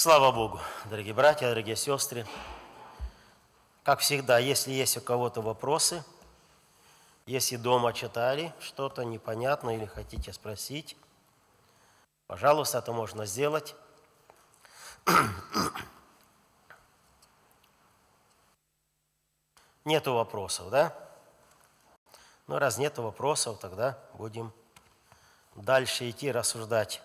Слава Богу, дорогие братья, дорогие сестры. Как всегда, если есть у кого-то вопросы, если дома читали что-то непонятно или хотите спросить, пожалуйста, это можно сделать. Нету вопросов, да? Ну, раз нету вопросов, тогда будем дальше идти рассуждать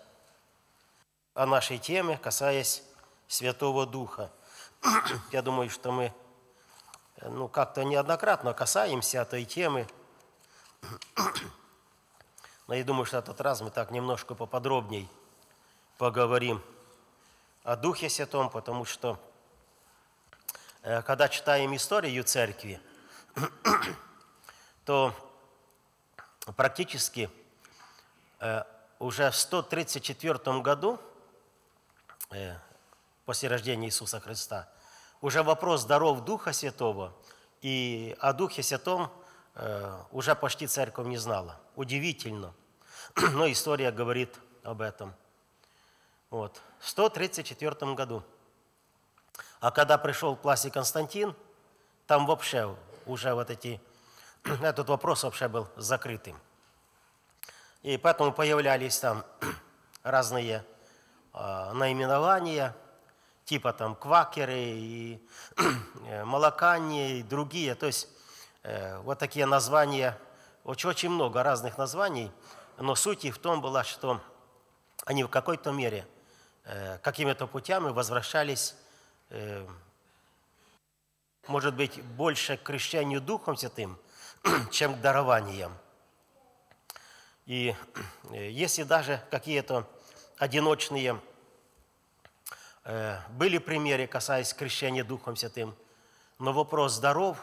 о нашей теме, касаясь Святого Духа. Я думаю, что мы э, ну, как-то неоднократно касаемся этой темы, но я думаю, что этот раз мы так немножко поподробней поговорим о Духе Святом, потому что э, когда читаем историю церкви, то практически э, уже в 134 году – Э, после рождения Иисуса Христа. Уже вопрос даров Духа Святого и о Духе Святом э, уже почти церковь не знала. Удивительно. Но история говорит об этом. Вот. В 134 году. А когда пришел к Пласий Константин, там вообще уже вот эти, этот вопрос вообще был закрытым. И поэтому появлялись там разные Э, наименования, типа там квакеры и э, молокане и другие. То есть э, вот такие названия, очень, очень много разных названий, но суть их в том была, что они в какой-то мере какими-то путями возвращались, может быть, больше к крещению Духом Святым, чем к дарованиям. И если даже какие-то одиночные. Э, были примеры, касаясь крещения Духом Святым. Но вопрос здоров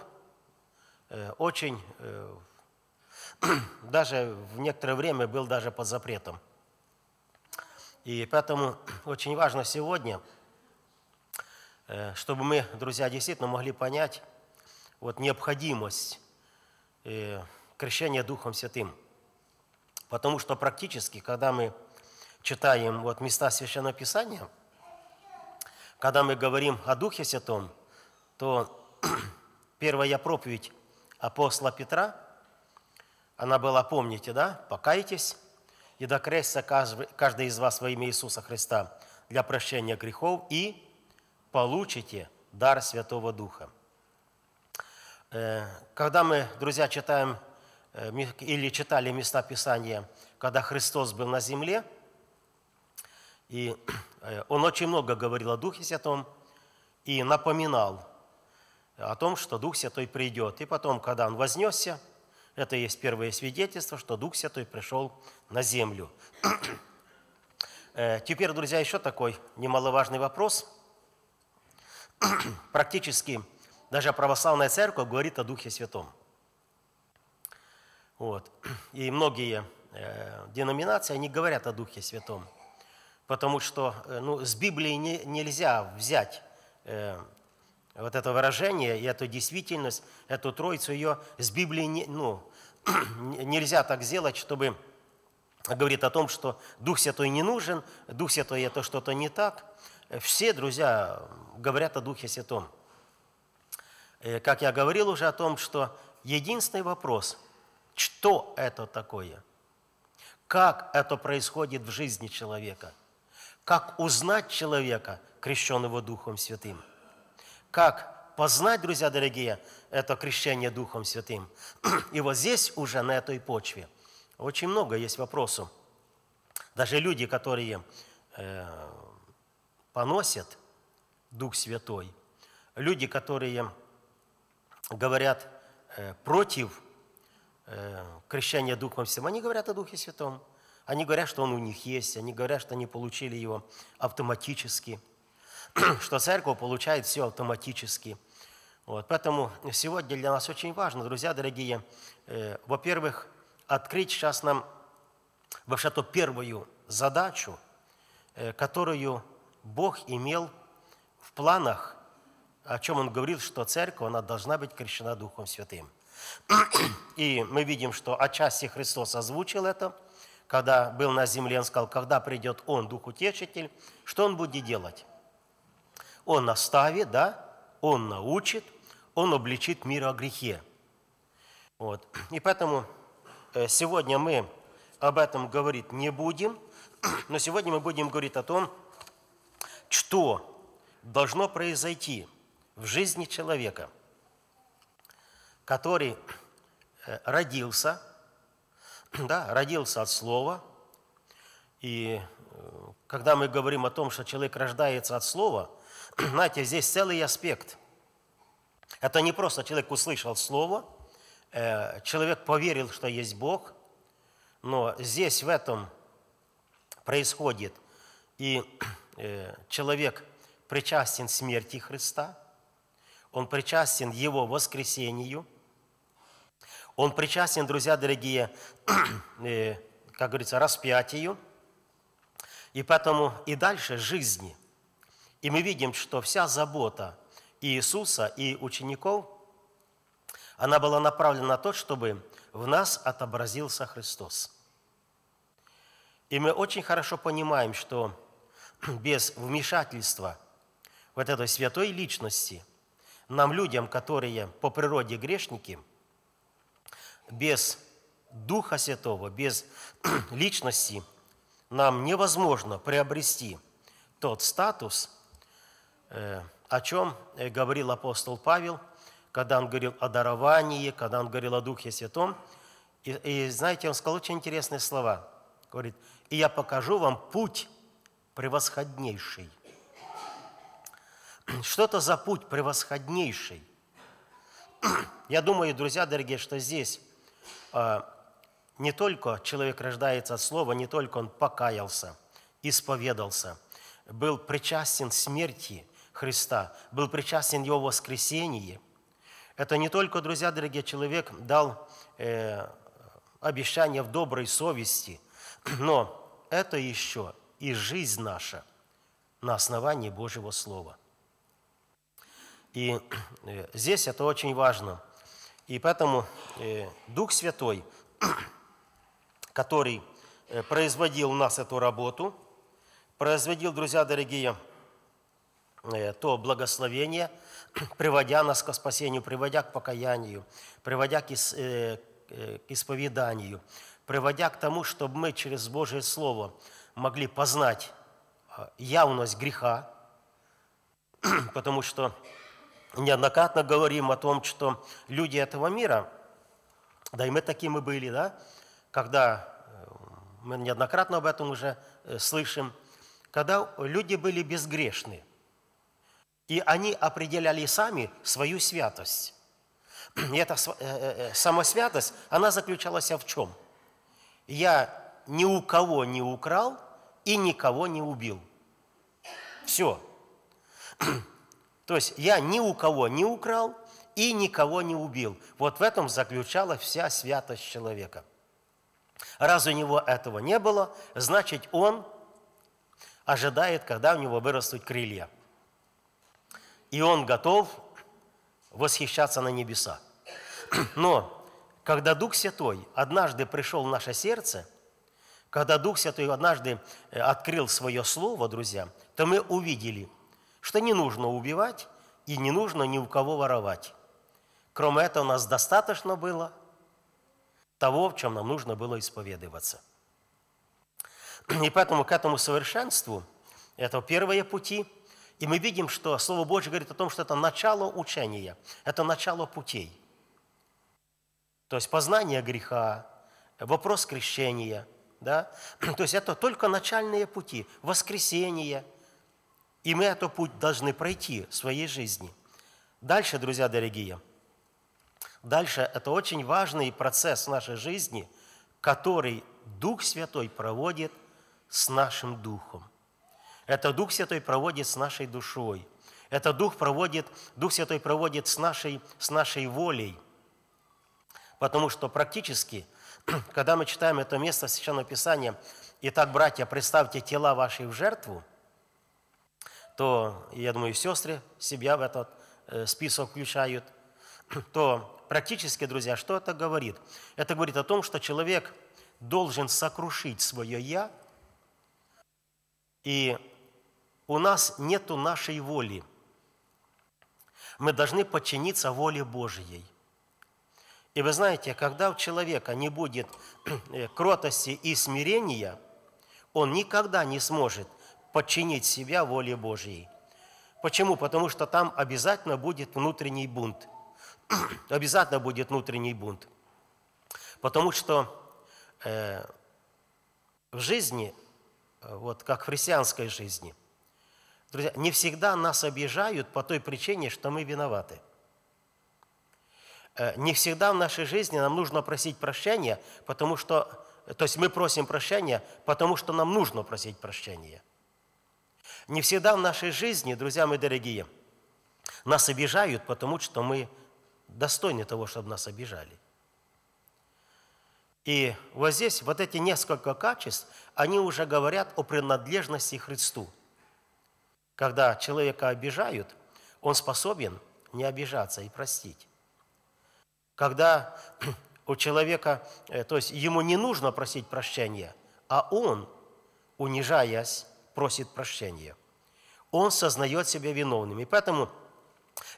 э, очень, э, даже в некоторое время был даже под запретом. И поэтому очень важно сегодня, чтобы мы, друзья, действительно могли понять вот необходимость крещения Духом Святым. Потому что практически, когда мы читаем вот места Священного Писания, когда мы говорим о Духе Святом, то первая проповедь апостола Петра, она была, помните, да, «Покайтесь и докрестся каждый, каждый из вас во имя Иисуса Христа для прощения грехов и получите дар Святого Духа». Э, когда мы, друзья, читаем э, или читали места Писания, когда Христос был на земле – и э, он очень много говорил о Духе Святом и напоминал о том, что Дух Святой придет. И потом, когда он вознесся, это и есть первое свидетельство, что Дух Святой пришел на землю. Э, теперь, друзья, еще такой немаловажный вопрос. Практически даже православная церковь говорит о Духе Святом. Вот. И многие э, деноминации, они говорят о Духе Святом – потому что э, ну, с Библии не, нельзя взять э, вот это выражение и эту действительность, эту троицу, ее с Библии не, ну, нельзя так сделать, чтобы говорить о том, что Дух Святой не нужен, Дух Святой – это что-то не так. Все, друзья, говорят о Духе Святом. Э, как я говорил уже о том, что единственный вопрос – что это такое? Как это происходит в жизни человека – как узнать человека, крещенного Духом Святым. Как познать, друзья дорогие, это крещение Духом Святым. И вот здесь уже, на этой почве, очень много есть вопросов. Даже люди, которые э, поносят Дух Святой, люди, которые говорят э, против э, крещения Духом Святым, они говорят о Духе Святом. Они говорят, что он у них есть, они говорят, что они получили его автоматически, что церковь получает все автоматически. Вот. Поэтому сегодня для нас очень важно, друзья дорогие, э, во-первых, открыть сейчас нам вообще то первую задачу, э, которую Бог имел в планах, о чем Он говорил, что церковь, она должна быть крещена Духом Святым. И мы видим, что отчасти Христос озвучил это – когда был на земле, он сказал, когда придет Он, Дух Утешитель, что Он будет делать? Он наставит, да? Он научит, Он обличит мир о грехе. Вот. И поэтому э, сегодня мы об этом говорить не будем, но сегодня мы будем говорить о том, что должно произойти в жизни человека, который э, родился – да, родился от слова. И э, когда мы говорим о том, что человек рождается от слова, знаете, здесь целый аспект. Это не просто человек услышал слово, э, человек поверил, что есть Бог, но здесь в этом происходит и э, человек причастен смерти Христа, он причастен Его воскресению – он причастен, друзья дорогие, как говорится, распятию, и поэтому и дальше жизни. И мы видим, что вся забота Иисуса и учеников, она была направлена на то, чтобы в нас отобразился Христос. И мы очень хорошо понимаем, что без вмешательства вот этой святой личности нам, людям, которые по природе грешники, без Духа Святого, без личности нам невозможно приобрести тот статус, э, о чем э, говорил апостол Павел, когда он говорил о даровании, когда он говорил о Духе Святом. И, и знаете, он сказал очень интересные слова. Говорит, «И я покажу вам путь превосходнейший». Что это за путь превосходнейший? Я думаю, друзья дорогие, что здесь а, не только человек рождается от слова, не только он покаялся, исповедался, был причастен смерти Христа, был причастен Его воскресении. Это не только, друзья, дорогие, человек дал э, обещание в доброй совести, но это еще и жизнь наша на основании Божьего Слова. И э, здесь это очень важно. И поэтому э, Дух Святой который э, производил у нас эту работу, производил, друзья дорогие, э, то благословение, приводя нас к спасению, приводя к покаянию, приводя э, к, исповеданию, приводя к тому, чтобы мы через Божье Слово могли познать явность греха, потому что неоднократно говорим о том, что люди этого мира, да и мы такими были, да, когда э, мы неоднократно об этом уже э, слышим, когда люди были безгрешны, и они определяли сами свою святость. И эта э, самосвятость, она заключалась в чем? Я ни у кого не украл и никого не убил. Все. То есть я ни у кого не украл и никого не убил. Вот в этом заключалась вся святость человека. Раз у него этого не было, значит, он ожидает, когда у него вырастут крылья. И он готов восхищаться на небеса. Но когда Дух Святой однажды пришел в наше сердце, когда Дух Святой однажды э, открыл свое слово, друзья, то мы увидели, что не нужно убивать и не нужно ни у кого воровать. Кроме этого, у нас достаточно было – того, в чем нам нужно было исповедоваться. И поэтому к этому совершенству, это первые пути, и мы видим, что Слово Божье говорит о том, что это начало учения, это начало путей. То есть познание греха, вопрос крещения, да? То есть это только начальные пути, воскресение, и мы этот путь должны пройти в своей жизни. Дальше, друзья дорогие – Дальше это очень важный процесс нашей жизни, который Дух Святой проводит с нашим Духом. Это Дух Святой проводит с нашей душой. Это Дух, проводит, Дух Святой проводит с нашей, с нашей волей. Потому что практически, когда мы читаем это место в Священного Писания, «Итак, братья, представьте тела ваши в жертву», то, я думаю, сестры себя в этот э, список включают – то практически, друзья, что это говорит? Это говорит о том, что человек должен сокрушить свое «я», и у нас нету нашей воли. Мы должны подчиниться воле Божьей. И вы знаете, когда у человека не будет э, кротости и смирения, он никогда не сможет подчинить себя воле Божьей. Почему? Потому что там обязательно будет внутренний бунт обязательно будет внутренний бунт. Потому что э, в жизни, э, вот как в христианской жизни, друзья, не всегда нас обижают по той причине, что мы виноваты. Э, не всегда в нашей жизни нам нужно просить прощения, потому что, э, то есть мы просим прощения, потому что нам нужно просить прощения. Не всегда в нашей жизни, друзья мои дорогие, нас обижают, потому что мы достойны того, чтобы нас обижали. И вот здесь вот эти несколько качеств, они уже говорят о принадлежности Христу. Когда человека обижают, он способен не обижаться и простить. Когда у человека, э, то есть ему не нужно просить прощения, а он, унижаясь, просит прощения. Он сознает себя виновным. И поэтому –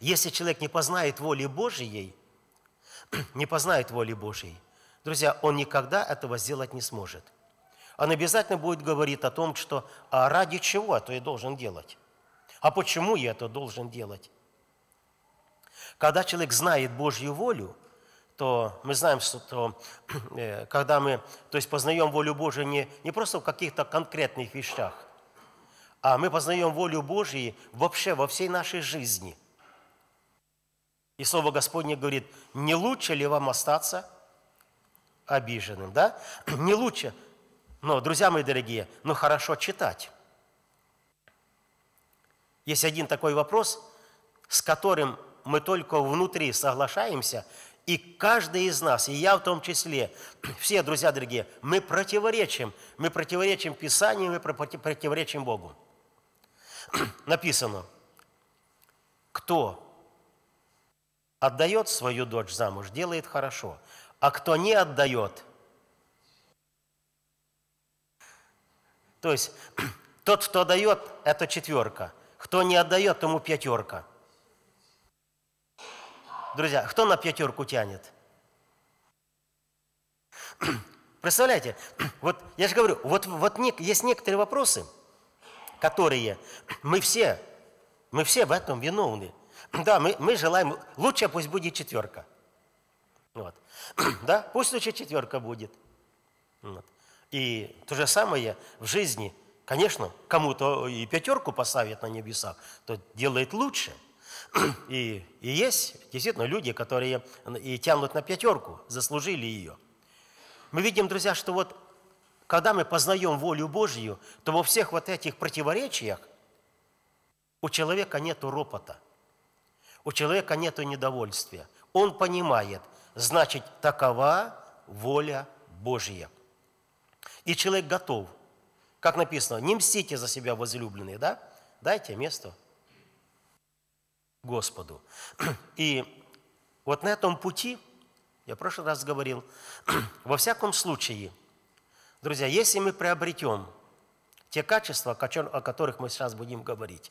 если человек не познает воли Божьей, не познает воли Божьей, друзья, он никогда этого сделать не сможет. Он обязательно будет говорить о том, что а ради чего это я должен делать? А почему я это должен делать? Когда человек знает Божью волю, то мы знаем, что э, когда мы то есть, познаем волю Божию не, не просто в каких-то конкретных вещах, а мы познаем волю Божью вообще во всей нашей жизни – и Слово Господне говорит, не лучше ли вам остаться обиженным, да? Не лучше. Но, друзья мои дорогие, ну хорошо читать. Есть один такой вопрос, с которым мы только внутри соглашаемся, и каждый из нас, и я в том числе, все, друзья дорогие, мы противоречим, мы противоречим Писанию, мы противоречим Богу. Написано, кто отдает свою дочь замуж, делает хорошо. А кто не отдает, то есть тот, кто дает, это четверка. Кто не отдает, тому пятерка. Друзья, кто на пятерку тянет? Представляете, вот я же говорю, вот, вот не, есть некоторые вопросы, которые мы все, мы все в этом виновны. да, мы, мы желаем, лучше пусть будет четверка. Вот. да, пусть лучше четверка будет. Вот. И то же самое в жизни. Конечно, кому-то и пятерку поставят на небесах, то делает лучше. и, и есть действительно люди, которые и тянут на пятерку, заслужили ее. Мы видим, друзья, что вот когда мы познаем волю Божью, то во всех вот этих противоречиях у человека нет ропота. У человека нет недовольствия. Он понимает, значит, такова воля Божья. И человек готов. Как написано, не мстите за себя, возлюбленные, да? Дайте место Господу. И вот на этом пути, я в прошлый раз говорил, во всяком случае, друзья, если мы приобретем те качества, о которых мы сейчас будем говорить,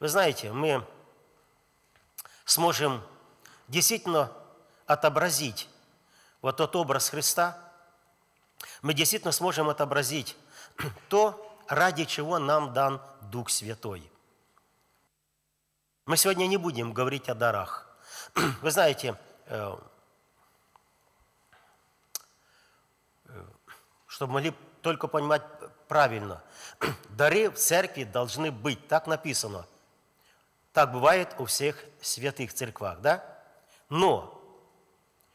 вы знаете, мы сможем действительно отобразить вот тот образ Христа, мы действительно сможем отобразить то, ради чего нам дан Дух Святой. Мы сегодня не будем говорить о дарах. Вы знаете, э, э, чтобы могли только понимать правильно, дары в церкви должны быть, так написано – так бывает у всех святых церквах, да? Но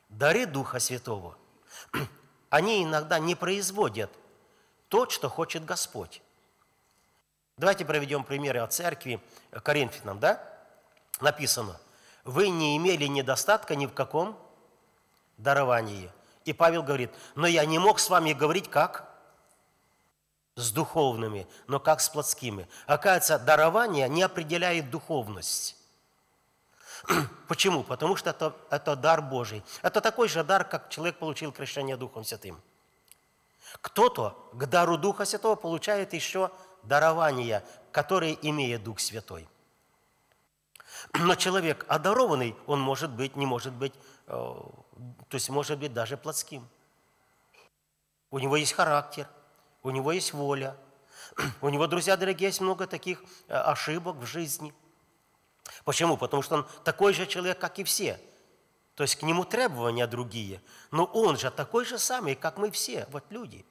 дары Духа Святого, они иногда не производят то, что хочет Господь. Давайте проведем примеры о церкви Коринфянам, да? Написано, вы не имели недостатка ни в каком даровании. И Павел говорит, но я не мог с вами говорить как с духовными, но как с плотскими. Оказывается, дарование не определяет духовность. Почему? Потому что это, это дар Божий. Это такой же дар, как человек получил крещение Духом Святым. Кто-то к дару Духа Святого получает еще дарование, которое имеет Дух Святой. Но человек одарованный, он может быть, не может быть, э, то есть может быть даже плотским. У него есть характер – у него есть воля, у него, друзья дорогие, есть много таких э, ошибок в жизни. Почему? Потому что он такой же человек, как и все. То есть к нему требования другие. Но он же такой же самый, как мы все, вот люди.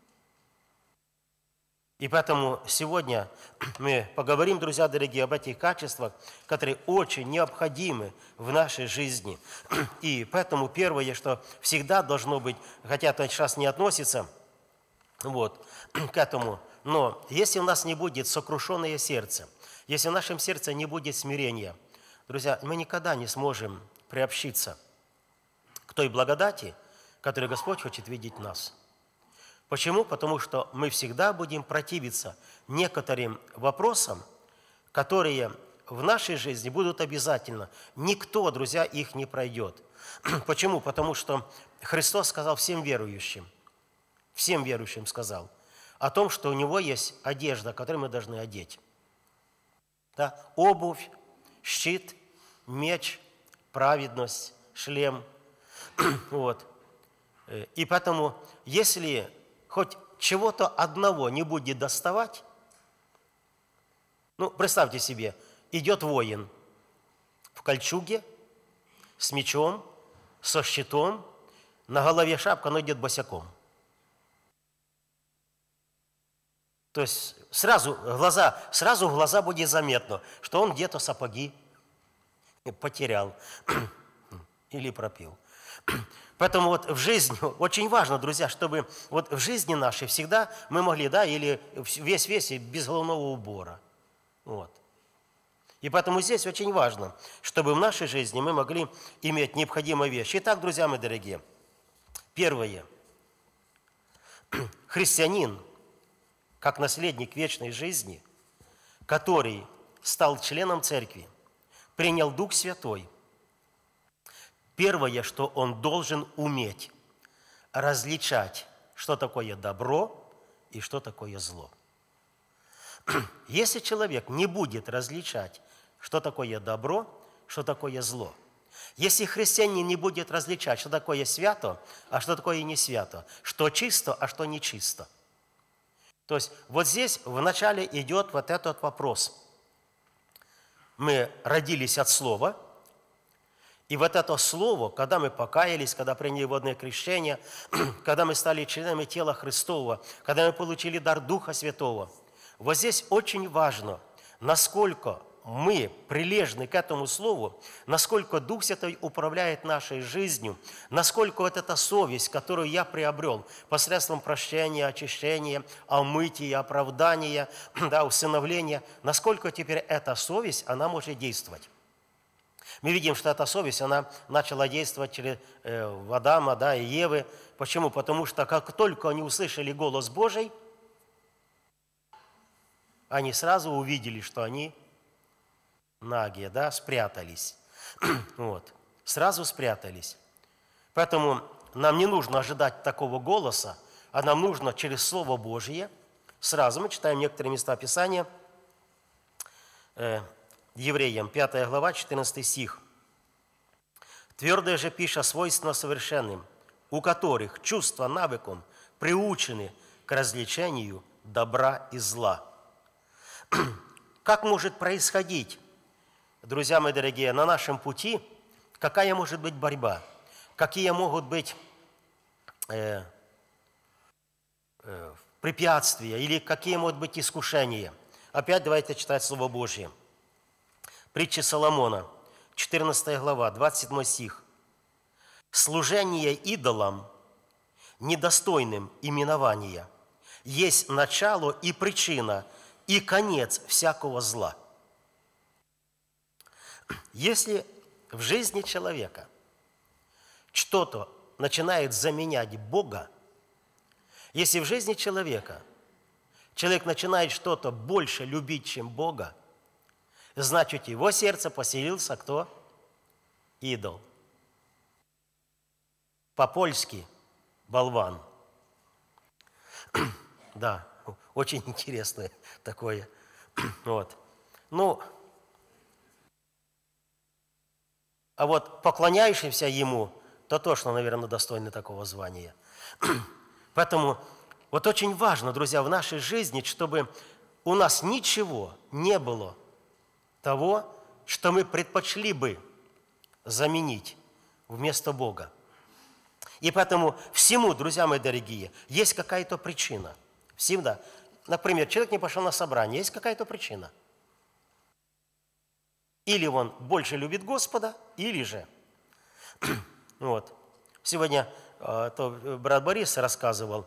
И поэтому сегодня мы поговорим, друзья дорогие, об этих качествах, которые очень необходимы в нашей жизни. И поэтому первое, что всегда должно быть, хотя это сейчас не относится – вот, к этому. Но если у нас не будет сокрушенное сердце, если в нашем сердце не будет смирения, друзья, мы никогда не сможем приобщиться к той благодати, которую Господь хочет видеть в нас. Почему? Потому что мы всегда будем противиться некоторым вопросам, которые в нашей жизни будут обязательно. Никто, друзья, их не пройдет. Почему? Потому что Христос сказал всем верующим – всем верующим сказал о том, что у него есть одежда, которую мы должны одеть. Да? Обувь, щит, меч, праведность, шлем. вот. Э, и поэтому, если хоть чего-то одного не будет доставать, ну, представьте себе, идет воин в кольчуге, с мечом, со щитом, на голове шапка, но идет босиком – То есть сразу, глаза, сразу глаза будет заметно, что он где-то сапоги потерял или пропил. Поэтому вот в жизни, очень важно, друзья, чтобы вот в жизни нашей всегда мы могли, да, или весь весь без головного убора. Вот. И поэтому здесь очень важно, чтобы в нашей жизни мы могли иметь необходимые вещи. Итак, друзья мои дорогие, первое. Христианин – как наследник вечной жизни, который стал членом церкви, принял Дух Святой, первое, что он должен уметь – различать, что такое добро и что такое зло. Если человек не будет различать, что такое добро, что такое зло – если христианин не будет различать, что такое свято, а что такое не свято, что чисто, а что не чисто – то есть вот здесь вначале идет вот этот вопрос. Мы родились от Слова, и вот это Слово, когда мы покаялись, когда приняли водное крещение, когда мы стали членами тела Христова, когда мы получили дар Духа Святого, вот здесь очень важно, насколько мы прилежны к этому Слову, насколько Дух Святой управляет нашей жизнью, насколько вот эта совесть, которую я приобрел посредством прощения, очищения, омытия, оправдания, да, усыновления, насколько теперь эта совесть, она может действовать. Мы видим, что эта совесть, она начала действовать через э, Адама да, и Евы. Почему? Потому что как только они услышали голос Божий, они сразу увидели, что они Наги, да, спрятались. вот. Сразу спрятались. Поэтому нам не нужно ожидать такого голоса, а нам нужно через Слово Божье, сразу мы читаем некоторые места Писания, э, Евреям, 5 глава, 14 стих. «Твердое же пища свойственно совершенным, у которых чувства навыком приучены к развлечению добра и зла». как может происходить друзья мои дорогие, на нашем пути, какая может быть борьба, какие могут быть э, э, препятствия или какие могут быть искушения. Опять давайте читать Слово Божье. Притча Соломона, 14 глава, 27 стих. «Служение идолам, недостойным именования, есть начало и причина, и конец всякого зла». Если в жизни человека что-то начинает заменять Бога, если в жизни человека человек начинает что-то больше любить, чем Бога, значит, его сердце поселился кто? Идол. По-польски болван. да, очень интересное такое. вот. Ну, А вот поклоняющимся Ему, то точно, наверное, достойны такого звания. Поэтому вот очень важно, друзья, в нашей жизни, чтобы у нас ничего не было того, что мы предпочли бы заменить вместо Бога. И поэтому всему, друзья мои дорогие, есть какая-то причина. Всегда. Например, человек не пошел на собрание, есть какая-то причина – или он больше любит Господа, или же. вот. Сегодня э, то э, брат Борис рассказывал,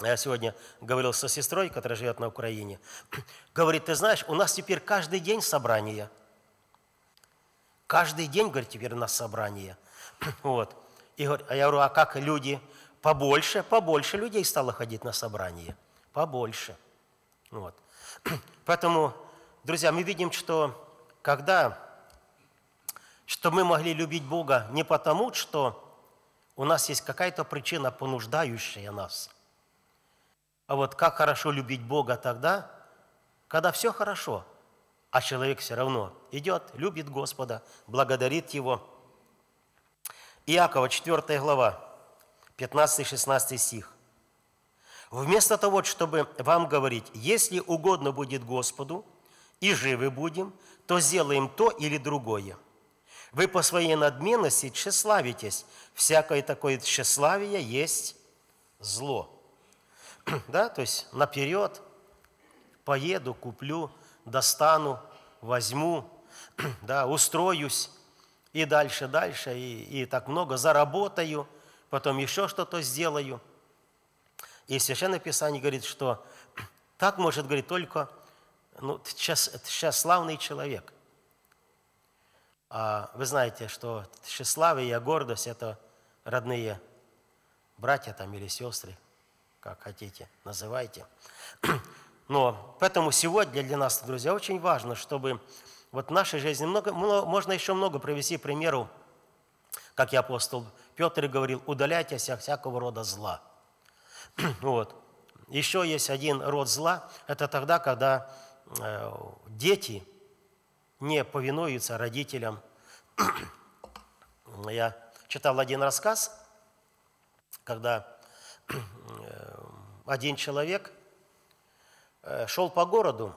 я сегодня говорил со сестрой, которая живет на Украине. Говорит, ты знаешь, у нас теперь каждый день собрание. Каждый день, говорит, теперь у нас собрание. вот. И говорит, а я говорю, а как люди? Побольше, побольше людей стало ходить на собрание. Побольше. Вот. Поэтому, друзья, мы видим, что когда, чтобы мы могли любить Бога не потому, что у нас есть какая-то причина, понуждающая нас. А вот как хорошо любить Бога тогда, когда все хорошо, а человек все равно идет, любит Господа, благодарит Его. Иакова, 4 глава, 15-16 стих. Вместо того, чтобы вам говорить, если угодно будет Господу, и живы будем, то сделаем то или другое. Вы по своей надменности тщеславитесь. Всякое такое тщеславие есть зло. Да, то есть наперед поеду, куплю, достану, возьму, да, устроюсь и дальше, дальше, и, и так много заработаю, потом еще что-то сделаю. И Священное Писание говорит, что так может, говорит, только ну, сейчас, ты сейчас славный человек. А вы знаете, что тщеславие и гордость – это родные братья там или сестры, как хотите, называйте. Но поэтому сегодня для нас, друзья, очень важно, чтобы вот в нашей жизни много, много, можно еще много привести примеру, как и апостол Петр говорил, удаляйтесь от всякого рода зла. вот. Еще есть один род зла, это тогда, когда Э, дети не повинуются родителям. Я читал один рассказ, когда э, один человек э, шел по городу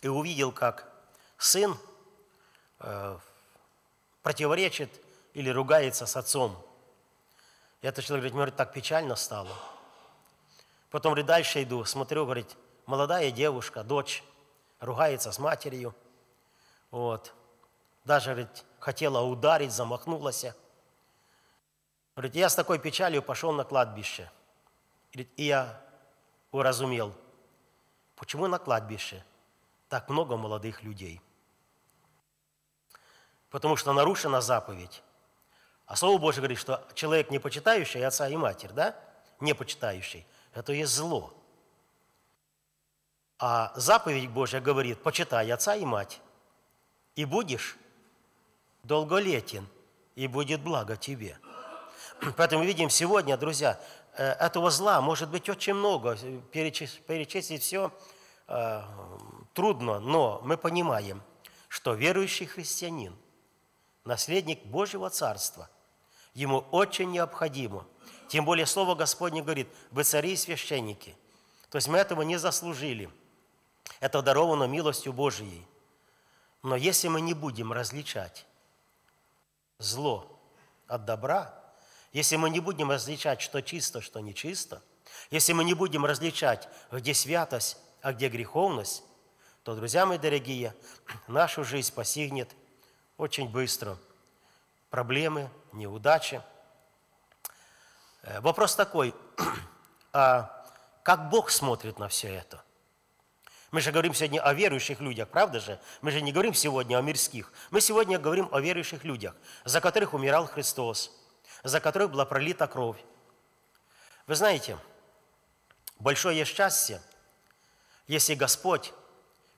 и увидел, как сын противоречит или ругается с отцом. И этот человек говорит, мне так печально стало. Потом, говорит, дальше иду, смотрю, говорит, молодая девушка, дочь, ругается с матерью, вот. Даже, говорит, хотела ударить, замахнулась. Говорит, я с такой печалью пошел на кладбище. Говорит, и я уразумел, почему на кладбище так много молодых людей. Потому что нарушена заповедь. А Слово Божье говорит, что человек, не почитающий отца и матерь, да, не почитающий, это есть зло – а заповедь Божья говорит, почитай отца и мать, и будешь долголетен, и будет благо тебе. Поэтому видим сегодня, друзья, э, этого зла может быть очень много, перечислить все э, трудно, но мы понимаем, что верующий христианин, наследник Божьего Царства, ему очень необходимо. Тем более Слово Господне говорит, вы цари и священники. То есть мы этого не заслужили – это даровано милостью Божией. Но если мы не будем различать зло от добра, если мы не будем различать, что чисто, что нечисто, если мы не будем различать, где святость, а где греховность, то, друзья мои дорогие, нашу жизнь посигнет очень быстро. Проблемы, неудачи. Э, вопрос такой, а как Бог смотрит на все это? Мы же говорим сегодня о верующих людях, правда же? Мы же не говорим сегодня о мирских. Мы сегодня говорим о верующих людях, за которых умирал Христос, за которых была пролита кровь. Вы знаете, большое счастье, если Господь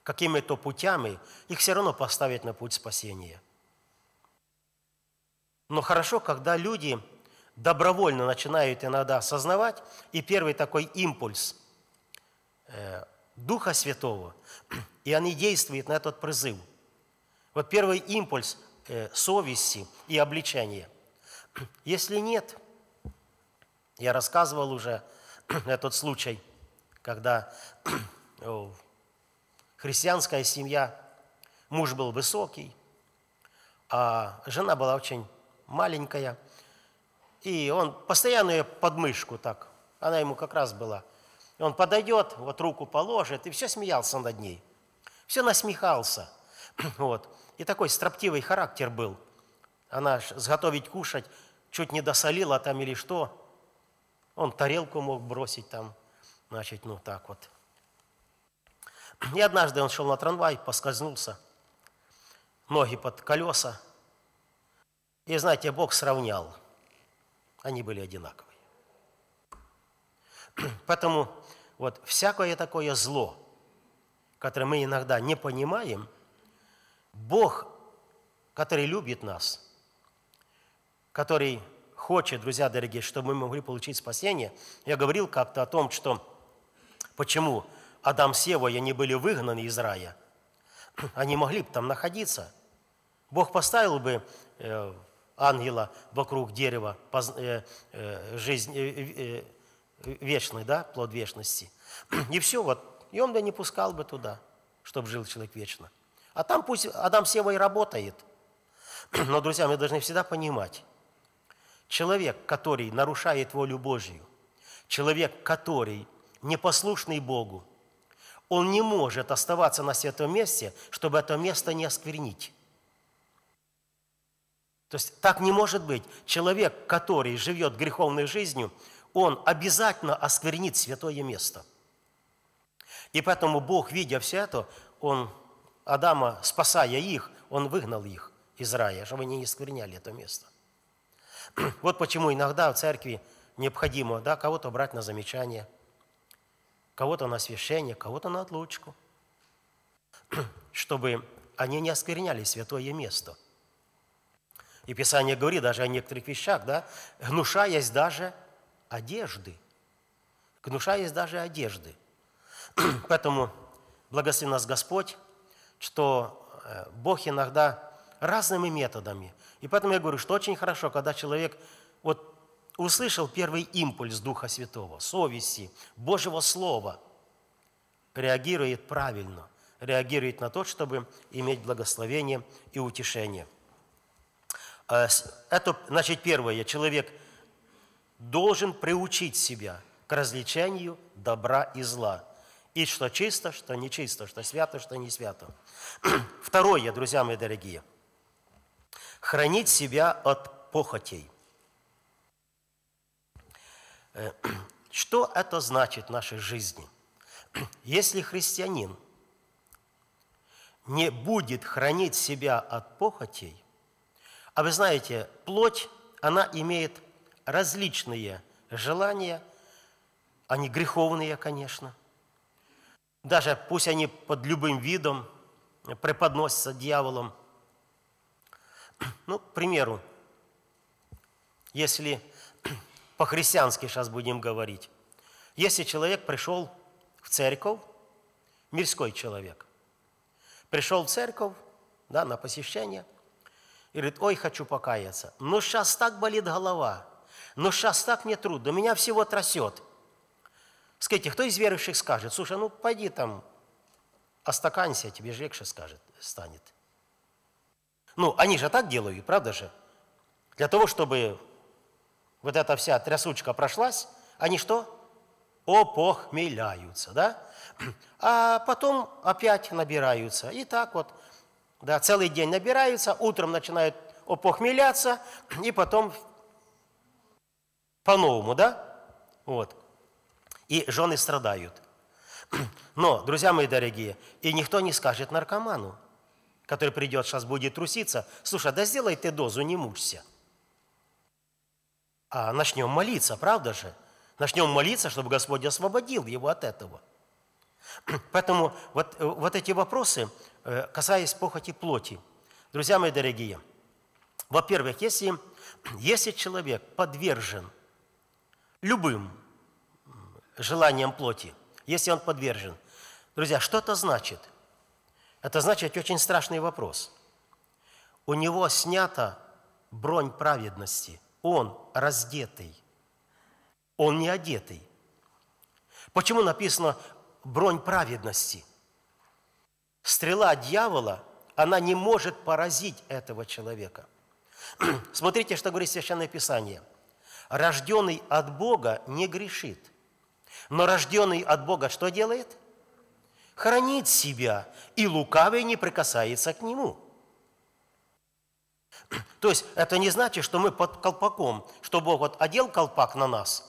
какими-то путями их все равно поставит на путь спасения. Но хорошо, когда люди добровольно начинают иногда осознавать, и первый такой импульс э, – Духа Святого, и они действуют на этот призыв. Вот первый импульс э, совести и обличения. Если нет, я рассказывал уже этот случай, когда христианская семья, муж был высокий, а жена была очень маленькая, и он постоянно ее подмышку так, она ему как раз была – и он подойдет, вот руку положит, и все смеялся над ней. Все насмехался. Вот. И такой строптивый характер был. Она сготовить кушать чуть не досолила там или что. Он тарелку мог бросить там. Значит, ну так вот. И однажды он шел на трамвай, поскользнулся, ноги под колеса. И знаете, Бог сравнял. Они были одинаковые. Поэтому вот всякое такое зло, которое мы иногда не понимаем, Бог, который любит нас, который хочет, друзья дорогие, чтобы мы могли получить спасение. Я говорил как-то о том, что почему Адам с Евой, они были выгнаны из рая. Они могли бы там находиться. Бог поставил бы э, ангела вокруг дерева, э, э, жизнь, вечный, да, плод вечности. И все, вот, и он меня не пускал бы туда, чтобы жил человек вечно. А там пусть Адам Сева и работает. Но, друзья, мы должны всегда понимать, человек, который нарушает волю Божью, человек, который непослушный Богу, он не может оставаться на святом месте, чтобы это место не осквернить. То есть так не может быть. Человек, который живет греховной жизнью, он обязательно осквернит святое место. И поэтому Бог, видя все это, он Адама, спасая их, он выгнал их из рая, чтобы они не оскверняли это место. Вот почему иногда в церкви необходимо да, кого-то брать на замечание, кого-то на освящение, кого-то на отлучку, чтобы они не оскверняли святое место. И Писание говорит даже о некоторых вещах, да, гнушаясь даже – одежды. Гнушаясь даже одежды. Поэтому благослови нас Господь, что э, Бог иногда разными методами. И поэтому я говорю, что очень хорошо, когда человек вот услышал первый импульс Духа Святого, совести, Божьего Слова, реагирует правильно, реагирует на то, чтобы иметь благословение и утешение. Э, это, значит, первое, человек должен приучить себя к различанию добра и зла. И что чисто, что нечисто, что свято, что не свято. Второе, друзья мои дорогие, хранить себя от похотей. Э, что это значит в нашей жизни? Если христианин не будет хранить себя от похотей, а вы знаете, плоть, она имеет различные желания, они греховные, конечно. Даже пусть они под любым видом преподносятся дьяволом. Ну, к примеру, если по-христиански сейчас будем говорить, если человек пришел в церковь, мирской человек, пришел в церковь да, на посещение – и говорит, ой, хочу покаяться. Но ну, сейчас так болит голова. Но сейчас так мне трудно, меня всего трясет. Скажите, кто из верующих скажет, слушай, ну пойди там, остаканься, а тебе же легче скажет, станет. Ну, они же так делают, правда же? Для того, чтобы вот эта вся трясучка прошлась, они что? Опохмеляются, да? А потом опять набираются. И так вот, да, целый день набираются, утром начинают опохмеляться, и потом по-новому, да? Вот. И жены страдают. Но, друзья мои дорогие, и никто не скажет наркоману, который придет, сейчас будет труситься, слушай, а да сделай ты дозу, не мучься. А начнем молиться, правда же? Начнем молиться, чтобы Господь освободил его от этого. Поэтому вот, э, вот эти вопросы, э, касаясь похоти плоти, друзья мои дорогие, во-первых, если, если человек подвержен – любым желанием плоти, если он подвержен. Друзья, что это значит? Это значит очень страшный вопрос. У него снята бронь праведности. Он раздетый. Он не одетый. Почему написано бронь праведности? Стрела дьявола, она не может поразить этого человека. Смотрите, что говорит Священное Писание – Рожденный от Бога не грешит. Но рожденный от Бога что делает? Хранит себя, и лукавый не прикасается к нему. То есть это не значит, что мы под колпаком, что Бог вот одел колпак на нас.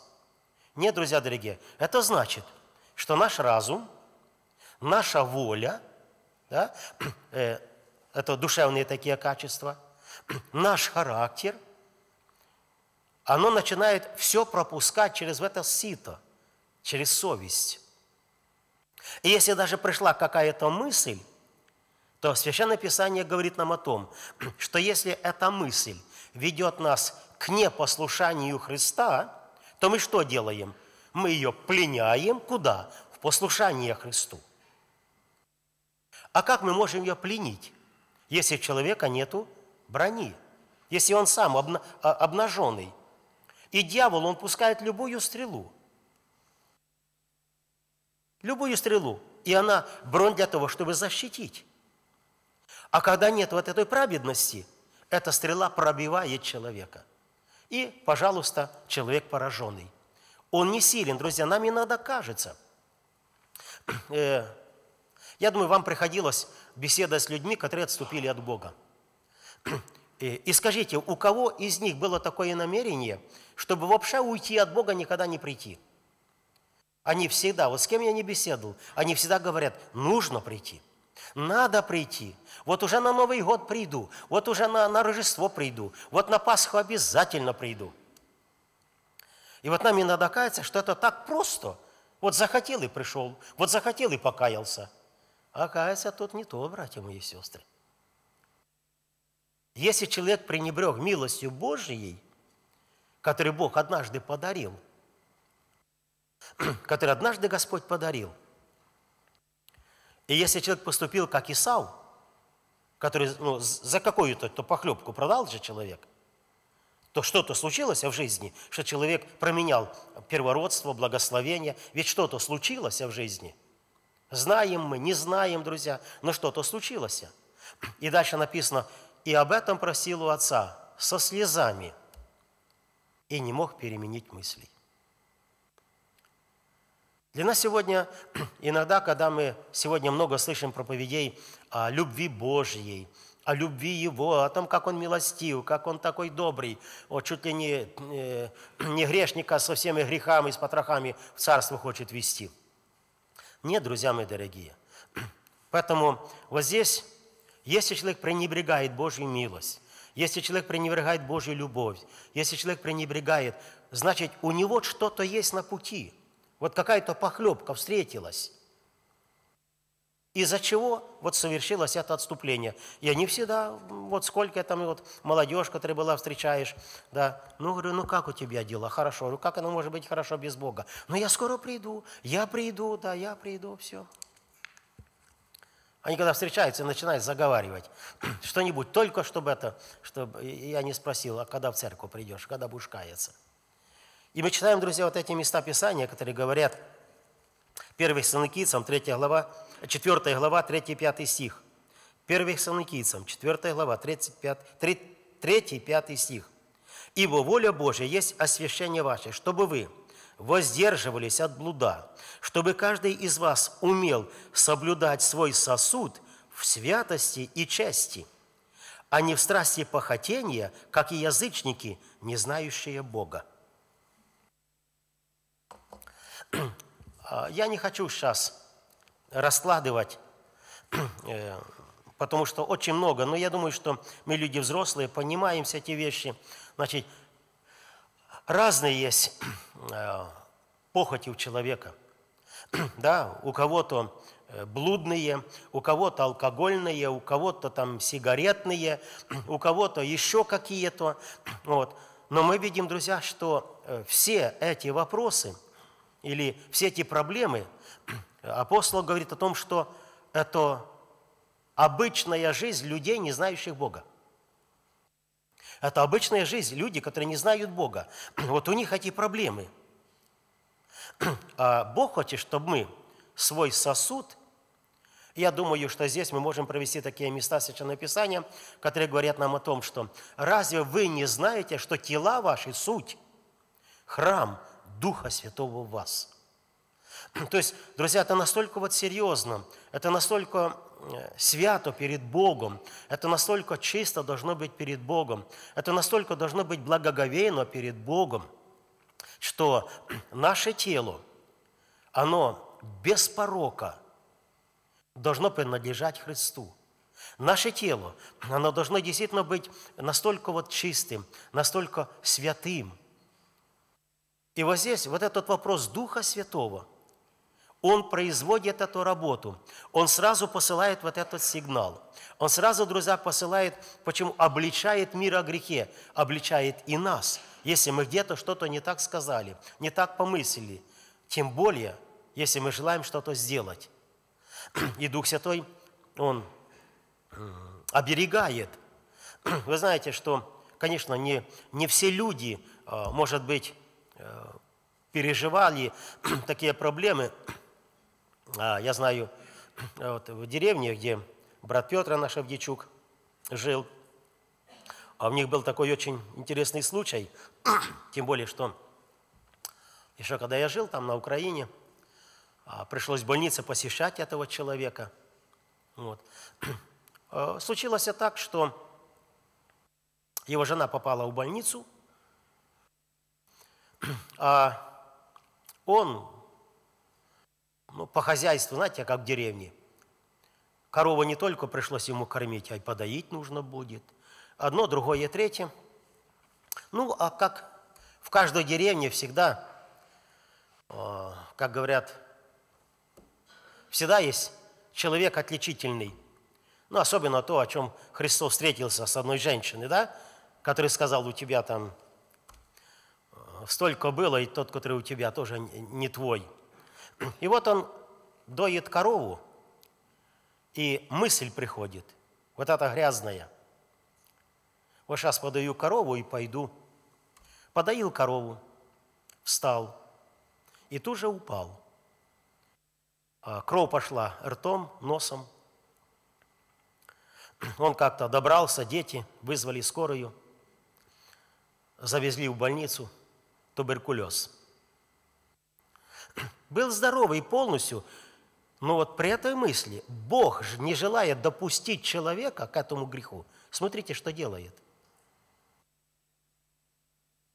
Нет, друзья дорогие, это значит, что наш разум, наша воля, да, э, это душевные такие качества, наш характер – оно начинает все пропускать через это сито, через совесть. И если даже пришла какая-то мысль, то Священное Писание говорит нам о том, что если эта мысль ведет нас к непослушанию Христа, то мы что делаем? Мы ее пленяем куда? В послушание Христу. А как мы можем ее пленить, если у человека нету брони, если он сам а, обнаженный? И дьявол, он пускает любую стрелу. Любую стрелу. И она бронь для того, чтобы защитить. А когда нет вот этой праведности, эта стрела пробивает человека. И, пожалуйста, человек пораженный. Он не силен, друзья, нам иногда кажется. Э, я думаю, вам приходилось беседовать с людьми, которые отступили от Бога. Э, и скажите, у кого из них было такое намерение, чтобы вообще уйти от Бога никогда не прийти? Они всегда, вот с кем я не беседовал, они всегда говорят, нужно прийти, надо прийти. Вот уже на Новый год приду, вот уже на, на Рождество приду, вот на Пасху обязательно приду. И вот нам иногда кажется, что это так просто. Вот захотел и пришел, вот захотел и покаялся. А Оказывается, тут не то, братья мои и сестры. Если человек пренебрег милостью Божьей, которую Бог однажды подарил, которую однажды Господь подарил, и если человек поступил как Исау, который ну, за какую-то то похлебку продал же человек, то что-то случилось в жизни, что человек променял первородство, благословение, ведь что-то случилось в жизни. Знаем мы, не знаем, друзья, но что-то случилось. И дальше написано, и об этом просил у отца со слезами и не мог переменить мыслей. Для нас сегодня, иногда, когда мы сегодня много слышим проповедей о любви Божьей, о любви Его, о том, как Он милостив, как Он такой добрый, о, чуть ли не, э, не грешника со всеми грехами и с потрохами в царство хочет вести. Нет, друзья мои дорогие. Поэтому вот здесь если человек пренебрегает Божью милость, если человек пренебрегает Божью любовь, если человек пренебрегает, значит, у него что-то есть на пути. Вот какая-то похлебка встретилась. Из-за чего вот совершилось это отступление. Я не всегда, вот сколько там вот молодежь, которая была, встречаешь, да, ну, говорю, ну как у тебя дела? Хорошо. Говорю, как оно может быть хорошо без Бога? Ну, я скоро приду, я приду, да, я приду, все. Они когда встречаются начинают заговаривать что-нибудь, только чтобы это, чтобы я не спросил, а когда в церковь придешь, когда будешь каяться. И мы читаем, друзья, вот эти места Писания, которые говорят, 1 Саныкийцам, 3 глава, 4 глава, 3-5 стих. 1 Саныкийцам, 4 глава, 3-5 стих. «Ибо воля Божия есть освящение ваше, чтобы вы, воздерживались от блуда, чтобы каждый из вас умел соблюдать свой сосуд в святости и чести, а не в страсти похотения, как и язычники, не знающие Бога. А, я не хочу сейчас раскладывать, э, потому что очень много, но я думаю, что мы люди взрослые, понимаем все эти вещи. Значит, разные есть Э, похоти у человека. да, у кого-то э, блудные, у кого-то алкогольные, у кого-то там сигаретные, у кого-то еще какие-то. Вот. Но мы видим, друзья, что э, все эти вопросы или все эти проблемы, апостол говорит о том, что это обычная жизнь людей, не знающих Бога. Это обычная жизнь, люди, которые не знают Бога. Вот у них эти проблемы. А Бог хочет, чтобы мы свой сосуд, я думаю, что здесь мы можем провести такие места Священного Писания, которые говорят нам о том, что разве вы не знаете, что тела ваши – суть, храм Духа Святого в вас – то есть, друзья, это настолько вот серьезно, это настолько Э, свято перед Богом, это настолько чисто должно быть перед Богом, это настолько должно быть благоговейно перед Богом, что наше тело, оно без порока должно принадлежать Христу. Наше тело, оно должно действительно быть настолько вот чистым, настолько святым. И вот здесь вот этот вопрос Духа Святого – он производит эту работу, он сразу посылает вот этот сигнал. Он сразу, друзья, посылает, почему обличает мир о грехе, обличает и нас, если мы где-то что-то не так сказали, не так помыслили, тем более, если мы желаем что-то сделать. И Дух Святой, Он э, оберегает. Вы знаете, что, конечно, не, не все люди, э, может быть, э, переживали такие проблемы, а, я знаю, э, вот в деревне, где брат Петр наш Авдичук жил, а у них был такой очень интересный случай, тем более, что еще когда я жил там на Украине, а, пришлось в больнице посещать этого человека. Вот. Э, случилось так, что его жена попала в больницу, а он ну, по хозяйству, знаете, как в деревне. Корову не только пришлось ему кормить, а и подоить нужно будет. Одно, другое, третье. Ну, а как в каждой деревне всегда, э, как говорят, всегда есть человек отличительный. Ну, особенно то, о чем Христос встретился с одной женщиной, да, который сказал, у тебя там э, столько было, и тот, который у тебя тоже не твой – и вот он доит корову, и мысль приходит, вот эта грязная. Вот сейчас подаю корову и пойду. Подоил корову, встал и тут же упал. А, кровь пошла ртом, носом. Он как-то добрался, дети вызвали скорую, завезли в больницу, туберкулез – был здоровый полностью, но вот при этой мысли Бог, же не желает допустить человека к этому греху, смотрите, что делает.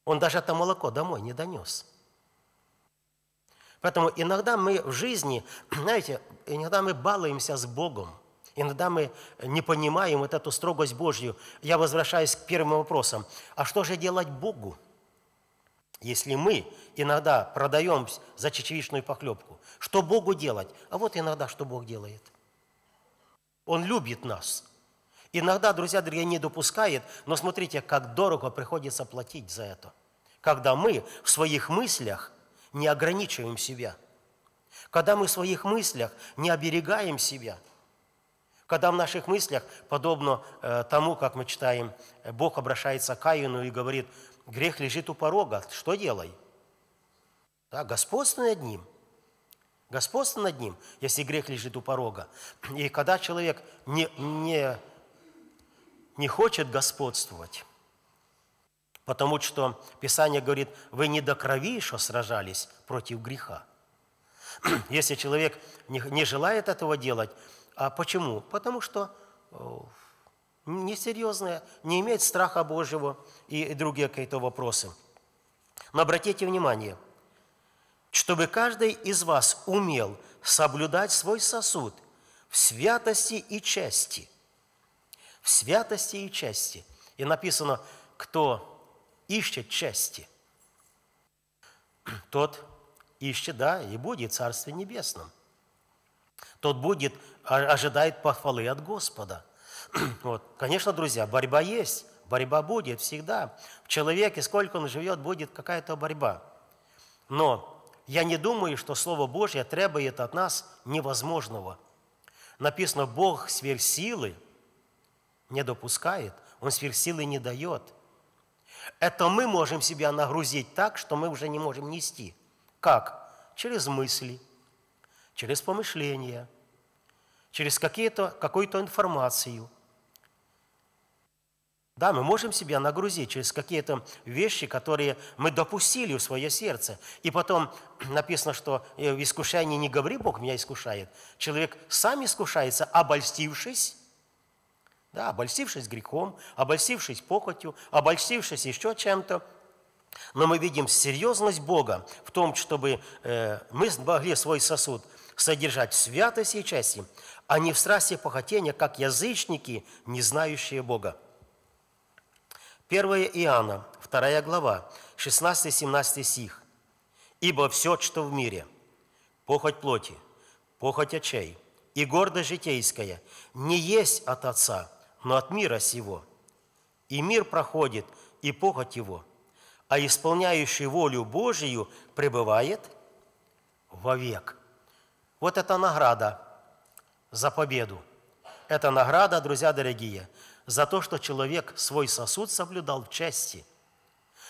Он даже это молоко домой не донес. Поэтому иногда мы в жизни, знаете, иногда мы балуемся с Богом. Иногда мы не понимаем вот эту строгость Божью. Я возвращаюсь к первым вопросам. А что же делать Богу? Если мы иногда продаем за чечевичную похлебку, что Богу делать? А вот иногда, что Бог делает. Он любит нас. Иногда, друзья дорогие, не допускает, но смотрите, как дорого приходится платить за это. Когда мы в своих мыслях не ограничиваем себя, когда мы в своих мыслях не оберегаем себя, когда в наших мыслях, подобно э, тому, как мы читаем, Бог обращается к Каину и говорит – грех лежит у порога, что делай? Да, господствуй над ним. Господствуй над ним, если грех лежит у порога. И когда человек не, не, не хочет господствовать, потому что Писание говорит, вы не до крови еще сражались против греха. Если человек не, не желает этого делать, а почему? Потому что э, несерьезное, не имеет страха Божьего и другие какие-то вопросы. Но обратите внимание, чтобы каждый из вас умел соблюдать свой сосуд в святости и чести. В святости и чести. И написано, кто ищет чести, тот ищет, да, и будет Царстве Небесном. Тот будет, а, ожидает похвалы от Господа. Вот. Конечно, друзья, борьба есть, борьба будет всегда. В человеке, сколько он живет, будет какая-то борьба. Но я не думаю, что Слово Божье требует от нас невозможного. Написано, Бог сверхсилы не допускает, Он сверхсилы не дает. Это мы можем себя нагрузить так, что мы уже не можем нести. Как? Через мысли, через помышления, через какую-то информацию – да, мы можем себя нагрузить через какие-то вещи, которые мы допустили в свое сердце. И потом написано, что э, в искушении не говори, Бог меня искушает. Человек сам искушается, обольстившись, да, обольстившись грехом, обольстившись похотью, обольстившись еще чем-то. Но мы видим серьезность Бога в том, чтобы э, мы могли свой сосуд содержать в святости и чести, а не в страсти похотения, как язычники, не знающие Бога. 1 Иоанна, 2 глава, 16-17 стих. «Ибо все, что в мире, похоть плоти, похоть очей и гордость житейская, не есть от Отца, но от мира сего. И мир проходит, и похоть его, а исполняющий волю Божию пребывает вовек». Вот это награда за победу. Это награда, друзья дорогие – за то, что человек свой сосуд соблюдал в части,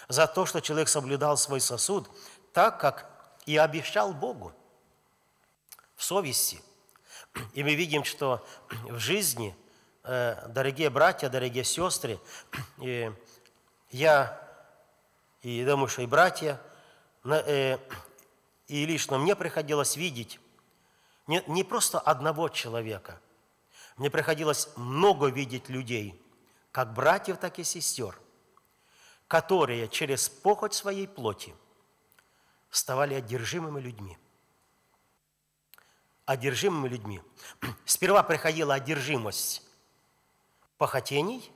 за то, что человек соблюдал свой сосуд так, как и обещал Богу в совести. И мы видим, что в жизни, э, дорогие братья, дорогие сестры, э, я и думаю, что и братья, э, и лично мне приходилось видеть не просто одного человека – мне приходилось много видеть людей, как братьев, так и сестер, которые через похоть своей плоти вставали одержимыми людьми. Одержимыми людьми. Сперва приходила одержимость похотений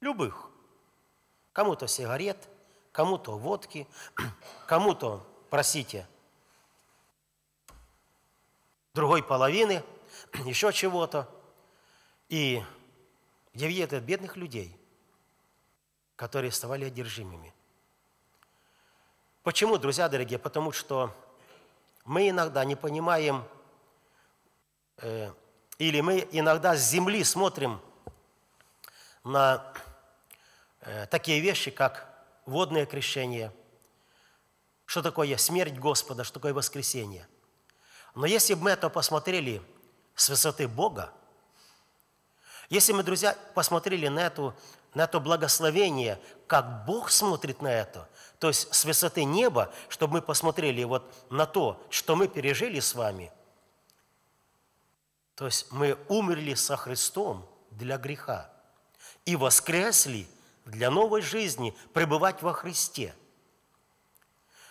любых. Кому-то сигарет, кому-то водки, кому-то, простите, другой половины – еще чего-то. И я видел это бедных людей, которые вставали одержимыми. Почему, друзья дорогие? Потому что мы иногда не понимаем, э, или мы иногда с земли смотрим на э, такие вещи, как водное крещение, что такое смерть Господа, что такое воскресение. Но если бы мы это посмотрели с высоты Бога, если мы, друзья, посмотрели на, эту, на это благословение, как Бог смотрит на это, то есть с высоты неба, чтобы мы посмотрели вот на то, что мы пережили с вами, то есть мы умерли со Христом для греха и воскресли для новой жизни пребывать во Христе.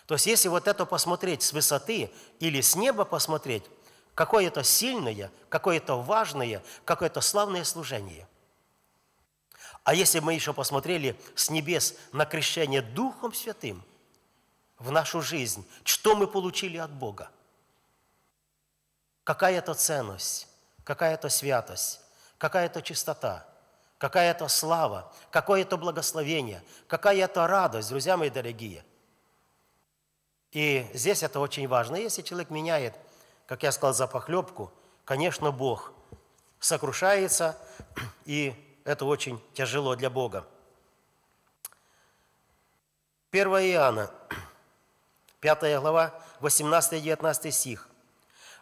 То есть если вот это посмотреть с высоты или с неба посмотреть, какое-то сильное, какое-то важное, какое-то славное служение. А если мы еще посмотрели с небес на крещение Духом Святым в нашу жизнь, что мы получили от Бога? Какая-то ценность, какая-то святость, какая-то чистота, какая-то слава, какое-то благословение, какая-то радость, друзья мои дорогие. И здесь это очень важно. Если человек меняет – как я сказал, за похлебку, конечно, Бог сокрушается, и это очень тяжело для Бога. 1 Иоанна, 5 глава, 18-19 стих.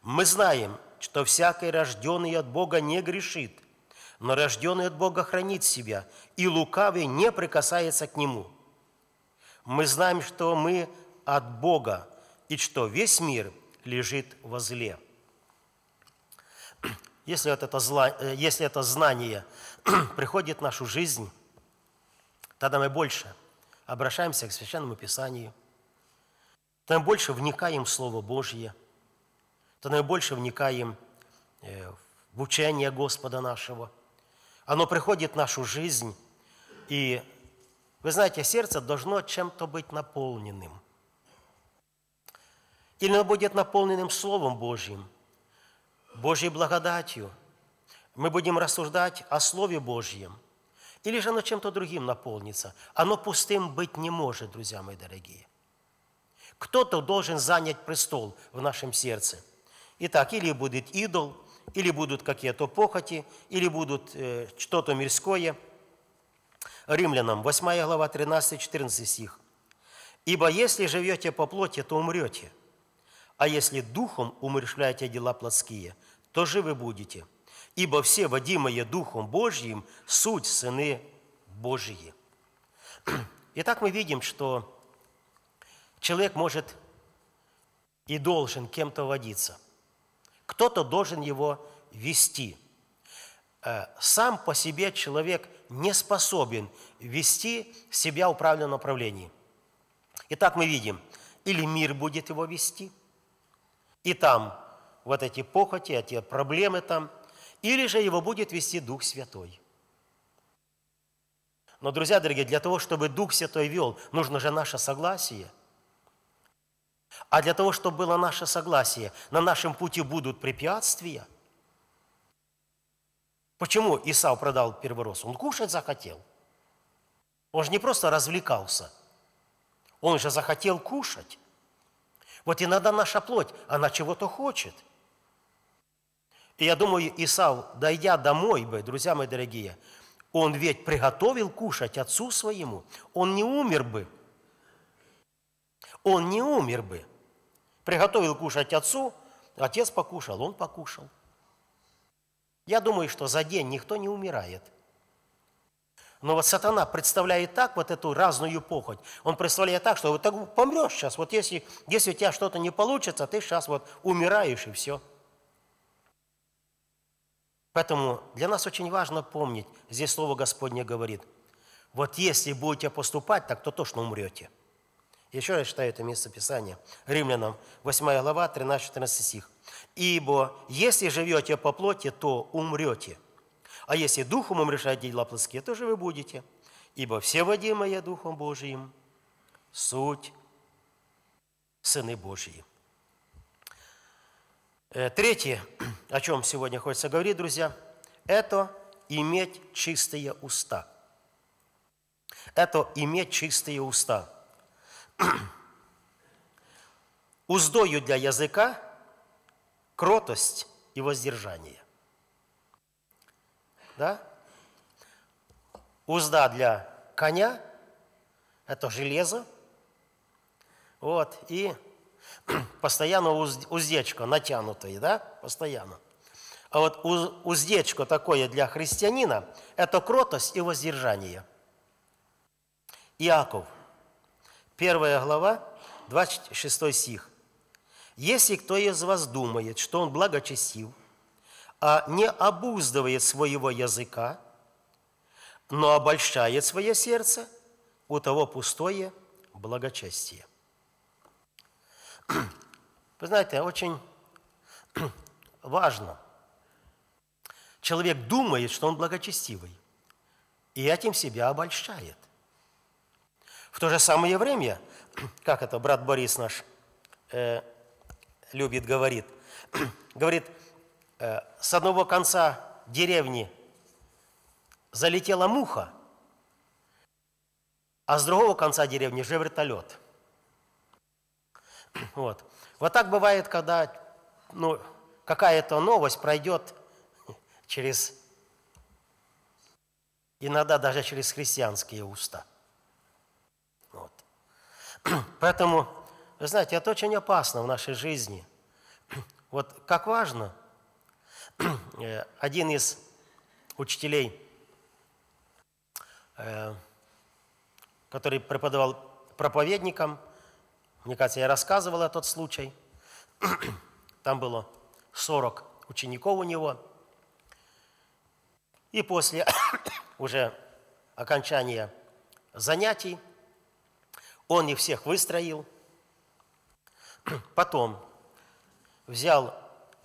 «Мы знаем, что всякий, рожденный от Бога, не грешит, но рожденный от Бога хранит себя, и лукавый не прикасается к нему. Мы знаем, что мы от Бога, и что весь мир – лежит во зле. Если, вот это, зла, э, если это знание приходит в нашу жизнь, тогда мы больше обращаемся к Священному Писанию, тогда мы больше вникаем в Слово Божье, тогда мы больше вникаем э, в учение Господа нашего. Оно приходит в нашу жизнь, и, вы знаете, сердце должно чем-то быть наполненным. Или оно будет наполненным Словом Божьим, Божьей благодатью. Мы будем рассуждать о Слове Божьем. Или же оно чем-то другим наполнится. Оно пустым быть не может, друзья мои дорогие. Кто-то должен занять престол в нашем сердце. Итак, или будет идол, или будут какие-то похоти, или будут э, что-то мирское. Римлянам 8 глава 13-14 стих. «Ибо если живете по плоти, то умрете, а если духом умершляете дела плотские, то живы будете. Ибо все, водимые Духом Божьим, суть сыны Божьи. Итак, мы видим, что человек может и должен кем-то водиться. Кто-то должен его вести. Э, сам по себе человек не способен вести себя в правильном направлении. Итак, мы видим, или мир будет его вести – и там вот эти похоти, эти проблемы там, или же его будет вести Дух Святой. Но, друзья дорогие, для того, чтобы Дух Святой вел, нужно же наше согласие. А для того, чтобы было наше согласие, на нашем пути будут препятствия. Почему Исав продал первородство? Он кушать захотел. Он же не просто развлекался. Он же захотел кушать. Вот иногда наша плоть, она чего-то хочет. И я думаю, Исав, дойдя домой бы, друзья мои дорогие, он ведь приготовил кушать отцу своему, он не умер бы. Он не умер бы. Приготовил кушать отцу, отец покушал, он покушал. Я думаю, что за день никто не умирает – но вот сатана представляет так вот эту разную похоть. Он представляет так, что вот так помрешь сейчас. Вот если, если у тебя что-то не получится, ты сейчас вот умираешь и все. Поэтому для нас очень важно помнить, здесь Слово Господне говорит, вот если будете поступать так, то точно умрете. Еще раз читаю это место Писания. Римлянам 8 глава, 13-14 стих. «Ибо если живете по плоти, то умрете». А если Духом умрешать дела плоские, тоже вы будете. Ибо все водимые Духом Божиим – суть Сыны Божьи. Э, третье, о чем сегодня хочется говорить, друзья, это иметь чистые уста. Это иметь чистые уста. Уздою для языка кротость и воздержание – да? Узда для коня, это железо, вот, и постоянно уз, уздечка да, постоянно. А вот уз, уздечко такое для христианина – это кротость и воздержание. Иаков, первая глава, 26 стих. «Если кто из вас думает, что он благочестив, а не обуздывает своего языка, но обольщает свое сердце, у того пустое благочестие. Вы знаете, очень важно. Человек думает, что он благочестивый, и этим себя обольщает. В то же самое время, как это брат Борис наш э, любит, говорит, говорит – Э, с одного конца деревни залетела муха, а с другого конца деревни же вертолет. Вот. Вот так бывает, когда ну, какая-то новость пройдет через, иногда даже через христианские уста. Вот. Поэтому, вы знаете, это очень опасно в нашей жизни. Вот как важно – Э, один из учителей, э, который преподавал проповедникам, мне кажется, я рассказывал этот случай, там было 40 учеников у него, и после уже окончания занятий он их всех выстроил, потом взял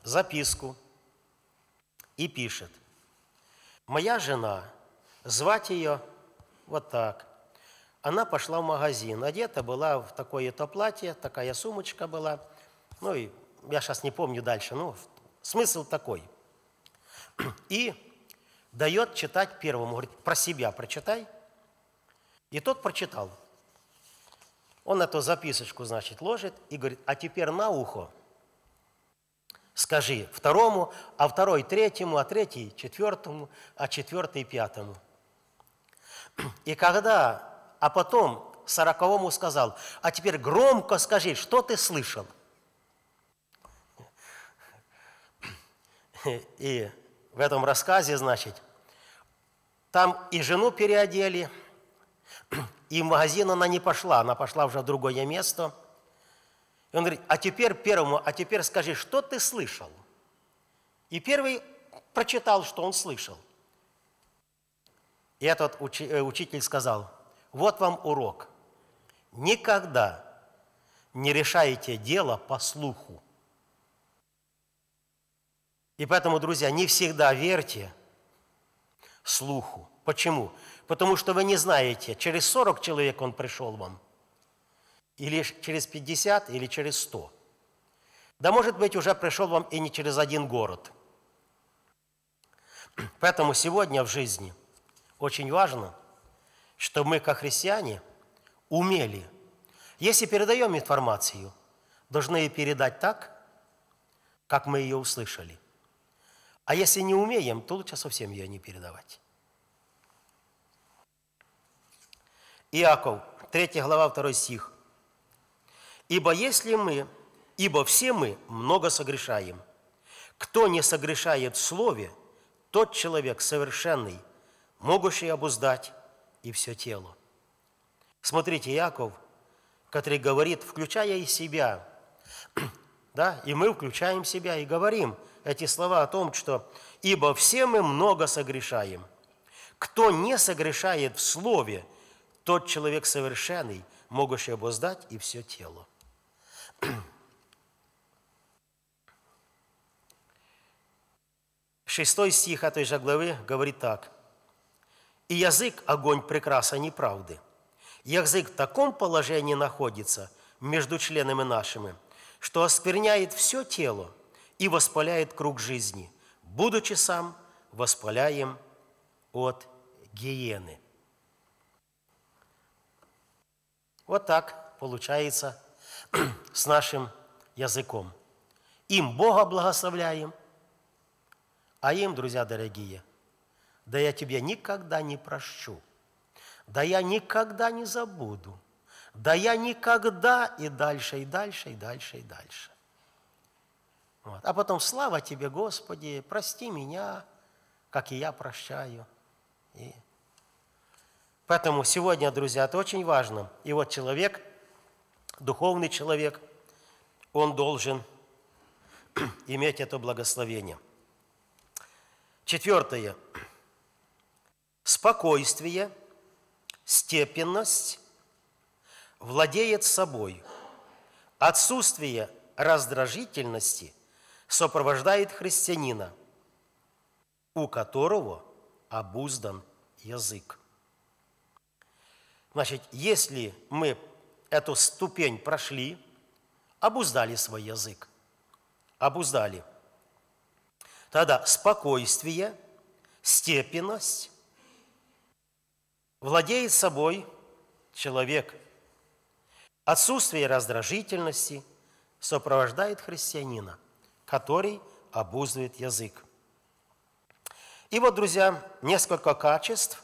записку – и пишет. Моя жена, звать ее вот так. Она пошла в магазин, одета была в такое-то платье, такая сумочка была. Ну и я сейчас не помню дальше, ну смысл такой. И дает читать первому, говорит, про себя прочитай. И тот прочитал. Он эту записочку, значит, ложит и говорит, а теперь на ухо – Скажи второму, а второй третьему, а третий четвертому, а четвертый пятому. И когда, а потом сороковому сказал, а теперь громко скажи, что ты слышал? И в этом рассказе, значит, там и жену переодели, и в магазин она не пошла, она пошла уже в другое место – и он говорит, а теперь первому, а теперь скажи, что ты слышал? И первый прочитал, что он слышал. И этот э, учитель сказал, вот вам урок. Никогда не решайте дело по слуху. И поэтому, друзья, не всегда верьте слуху. Почему? Потому что вы не знаете, через 40 человек он пришел вам, или через 50, или через 100. Да, может быть, уже пришел вам и не через один город. Поэтому сегодня в жизни очень важно, что мы, как христиане, умели. Если передаем информацию, должны ее передать так, как мы ее услышали. А если не умеем, то лучше совсем ее не передавать. Иаков, 3 глава, 2 стих. Ибо если мы, ибо все мы много согрешаем. Кто не согрешает в слове, тот человек совершенный, могущий обуздать и все тело. Смотрите, Яков, который говорит, включая и себя, да, и мы включаем себя и говорим эти слова о том, что «ибо все мы много согрешаем». Кто не согрешает в слове, тот человек совершенный, могущий обуздать и все тело. Шестой стих этой же главы говорит так. «И язык – огонь прекраса неправды. Язык в таком положении находится между членами нашими, что оскверняет все тело и воспаляет круг жизни, будучи сам воспаляем от гиены». Вот так получается с нашим языком. Им Бога благословляем, а им, друзья дорогие, да я тебя никогда не прощу, да я никогда не забуду, да я никогда и дальше, и дальше, и дальше, и дальше. Вот. А потом слава тебе, Господи, прости меня, как и я прощаю. И... Поэтому сегодня, друзья, это очень важно. И вот человек духовный человек, он должен иметь это благословение. Четвертое. Спокойствие, степенность, владеет собой. Отсутствие раздражительности сопровождает христианина, у которого обуздан язык. Значит, если мы эту ступень прошли, обуздали свой язык. Обуздали. Тогда спокойствие, степенность, владеет собой человек. Отсутствие раздражительности сопровождает христианина, который обуздывает язык. И вот, друзья, несколько качеств,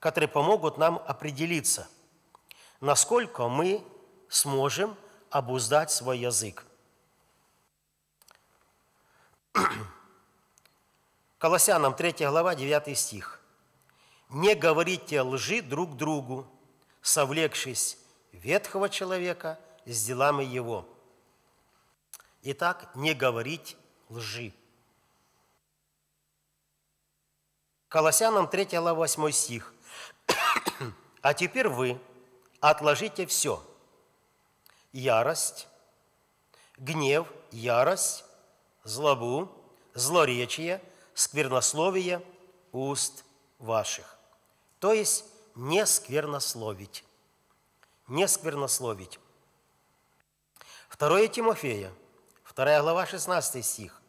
которые помогут нам определиться, насколько мы сможем обуздать свой язык. Колоссянам 3 глава 9 стих. «Не говорите лжи друг другу, совлекшись ветхого человека с делами его». Итак, не говорить лжи. Колоссянам 3 глава 8 стих. «А теперь вы, Отложите все. Ярость, гнев, ярость, злобу, злоречие, сквернословие уст ваших. То есть не сквернословить. Не сквернословить. 2 Тимофея, 2 глава, 16 стих.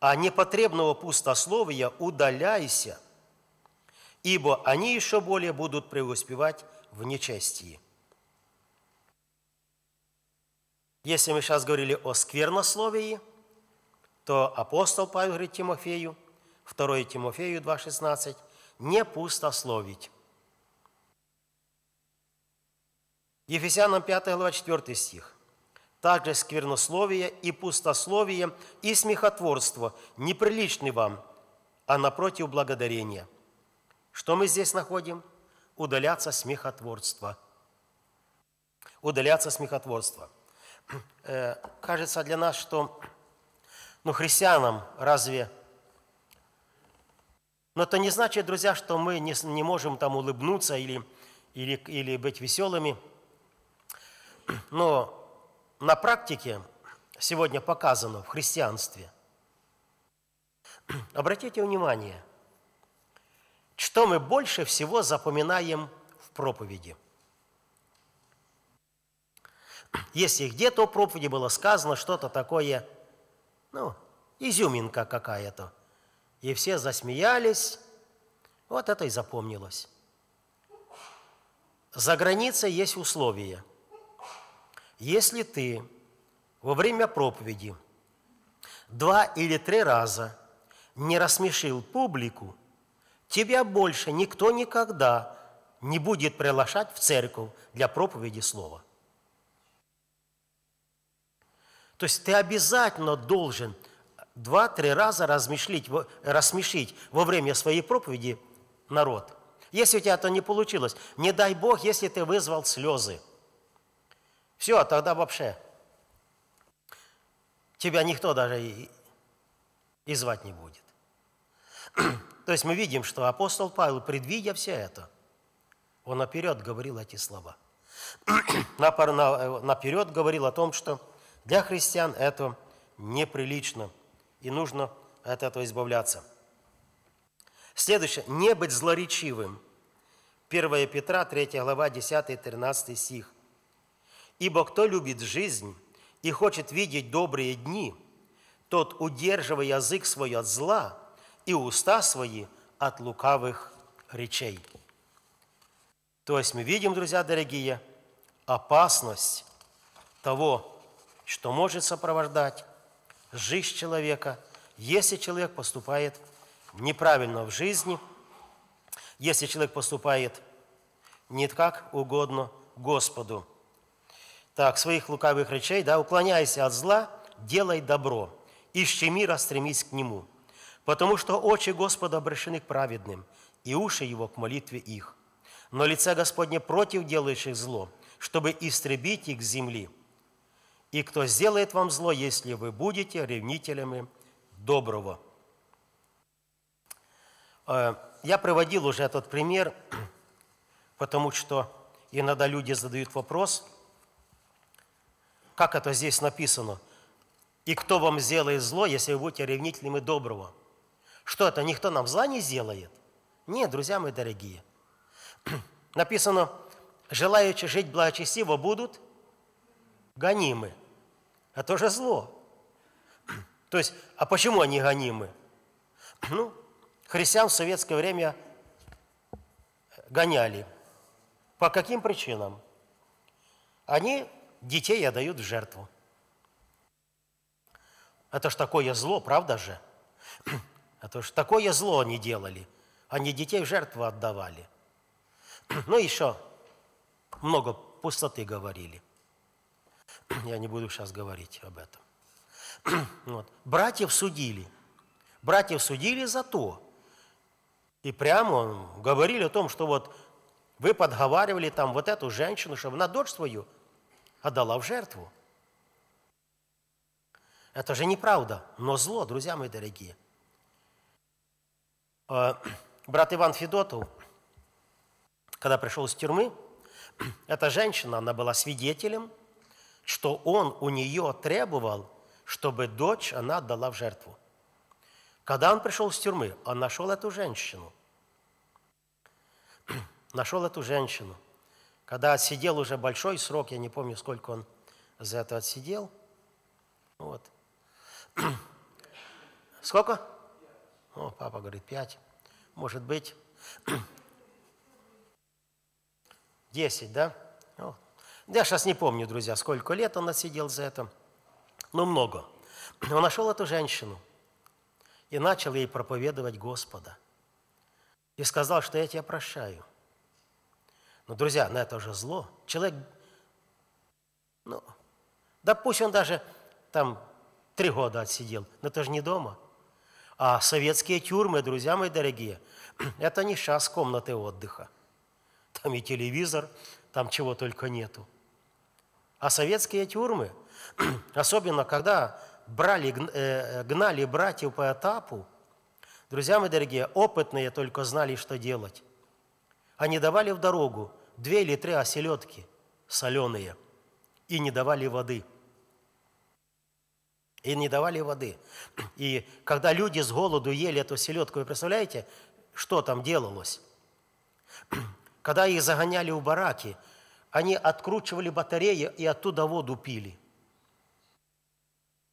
«А непотребного пустословия удаляйся, ибо они еще более будут преуспевать в нечестии. Если мы сейчас говорили о сквернословии, то апостол Павел говорит Тимофею, 2 Тимофею 2,16, «не пустословить». Ефесянам 5 глава 4 стих. «Также сквернословие и пустословие и смехотворство неприличны вам, а напротив благодарения». Что мы здесь находим – удаляться смехотворство. Удаляться смехотворство. Э, кажется для нас, что ну, христианам разве... Но это не значит, друзья, что мы не, не можем там улыбнуться или, или, или быть веселыми. Но на практике сегодня показано в христианстве. Обратите внимание – что мы больше всего запоминаем в проповеди? Если где-то в проповеди было сказано что-то такое, ну, изюминка какая-то, и все засмеялись, вот это и запомнилось. За границей есть условия. Если ты во время проповеди два или три раза не рассмешил публику – тебя больше никто никогда не будет приглашать в церковь для проповеди слова. То есть ты обязательно должен два-три раза размешить, рассмешить во время своей проповеди народ. Если у тебя это не получилось, не дай Бог, если ты вызвал слезы. Все, а тогда вообще тебя никто даже и, и звать не будет. То есть мы видим, что апостол Павел, предвидя все это, он наперед говорил эти слова. Э, наперед говорил о том, что для христиан это неприлично, и нужно от этого избавляться. Следующее. Не быть злоречивым. 1 Петра, 3 глава, 10-13 стих. «Ибо кто любит жизнь и хочет видеть добрые дни, тот, удерживая язык свой от зла, и уста свои от лукавых речей. То есть мы видим, друзья дорогие, опасность того, что может сопровождать жизнь человека, если человек поступает неправильно в жизни, если человек поступает не как угодно Господу. Так, своих лукавых речей, да, уклоняйся от зла, делай добро, ищи мира, стремись к нему – потому что очи Господа обращены к праведным, и уши Его к молитве их. Но лице Господне против делающих зло, чтобы истребить их с земли. И кто сделает вам зло, если вы будете ревнителями доброго». Э, я приводил уже этот пример, потому что иногда люди задают вопрос, как это здесь написано, и кто вам сделает зло, если вы будете ревнителями доброго – что это, никто нам зла не сделает? Нет, друзья мои дорогие. Написано, желающие жить благочестиво будут гонимы. Это а же зло. То есть, а почему они гонимы? Ну, христиан в советское время э, гоняли. По каким причинам? Они детей отдают в жертву. Это ж такое зло, правда же? А то что такое зло они делали. Они детей в жертву отдавали. Ну, еще много пустоты говорили. Я не буду сейчас говорить об этом. Вот. Братьев судили. Братьев судили за то. И прямо говорили о том, что вот вы подговаривали там вот эту женщину, чтобы она дочь свою отдала в жертву. Это же неправда, но зло, друзья мои дорогие – Э, брат Иван Федотов, когда пришел из тюрьмы, эта женщина, она была свидетелем, что он у нее требовал, чтобы дочь она отдала в жертву. Когда он пришел из тюрьмы, он нашел эту женщину. Нашел эту женщину. Когда отсидел уже большой срок, я не помню, сколько он за это отсидел. Вот. Сколько? Ну, а папа говорит, пять. Может быть, десять, да? Ну, я сейчас не помню, друзья, сколько лет он отсидел за это. но много. Он нашел эту женщину и начал ей проповедовать Господа. И сказал, что я тебя прощаю. Но, друзья, на это уже зло. Человек, ну, да пусть он даже там три года отсидел, но это же не дома – а советские тюрьмы, друзья мои дорогие, это не сейчас комнаты отдыха. Там и телевизор, там чего только нету. А советские тюрьмы, особенно когда брали, э, э, гнали братьев по этапу, друзья мои дорогие, опытные только знали, что делать. Они давали в дорогу две или три оселедки соленые и не давали воды – и не давали воды. И когда люди с голоду ели эту селедку, вы представляете, что там делалось? Когда их загоняли в бараки, они откручивали батареи и оттуда воду пили.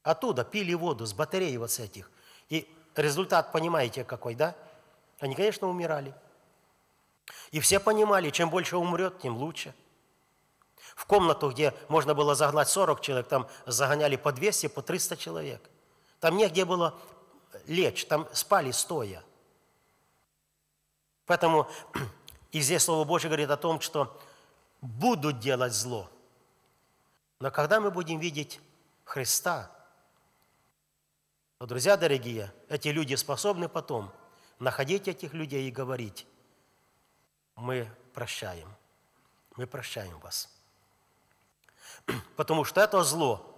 Оттуда пили воду с батареи вот с этих. И результат понимаете какой, да? Они, конечно, умирали. И все понимали, чем больше умрет, тем лучше – в комнату, где можно было загнать 40 человек, там загоняли по 200, по 300 человек. Там негде было лечь, там спали стоя. Поэтому и здесь Слово Божье говорит о том, что будут делать зло. Но когда мы будем видеть Христа, то, друзья дорогие, эти люди способны потом находить этих людей и говорить, мы прощаем, мы прощаем вас потому что это зло,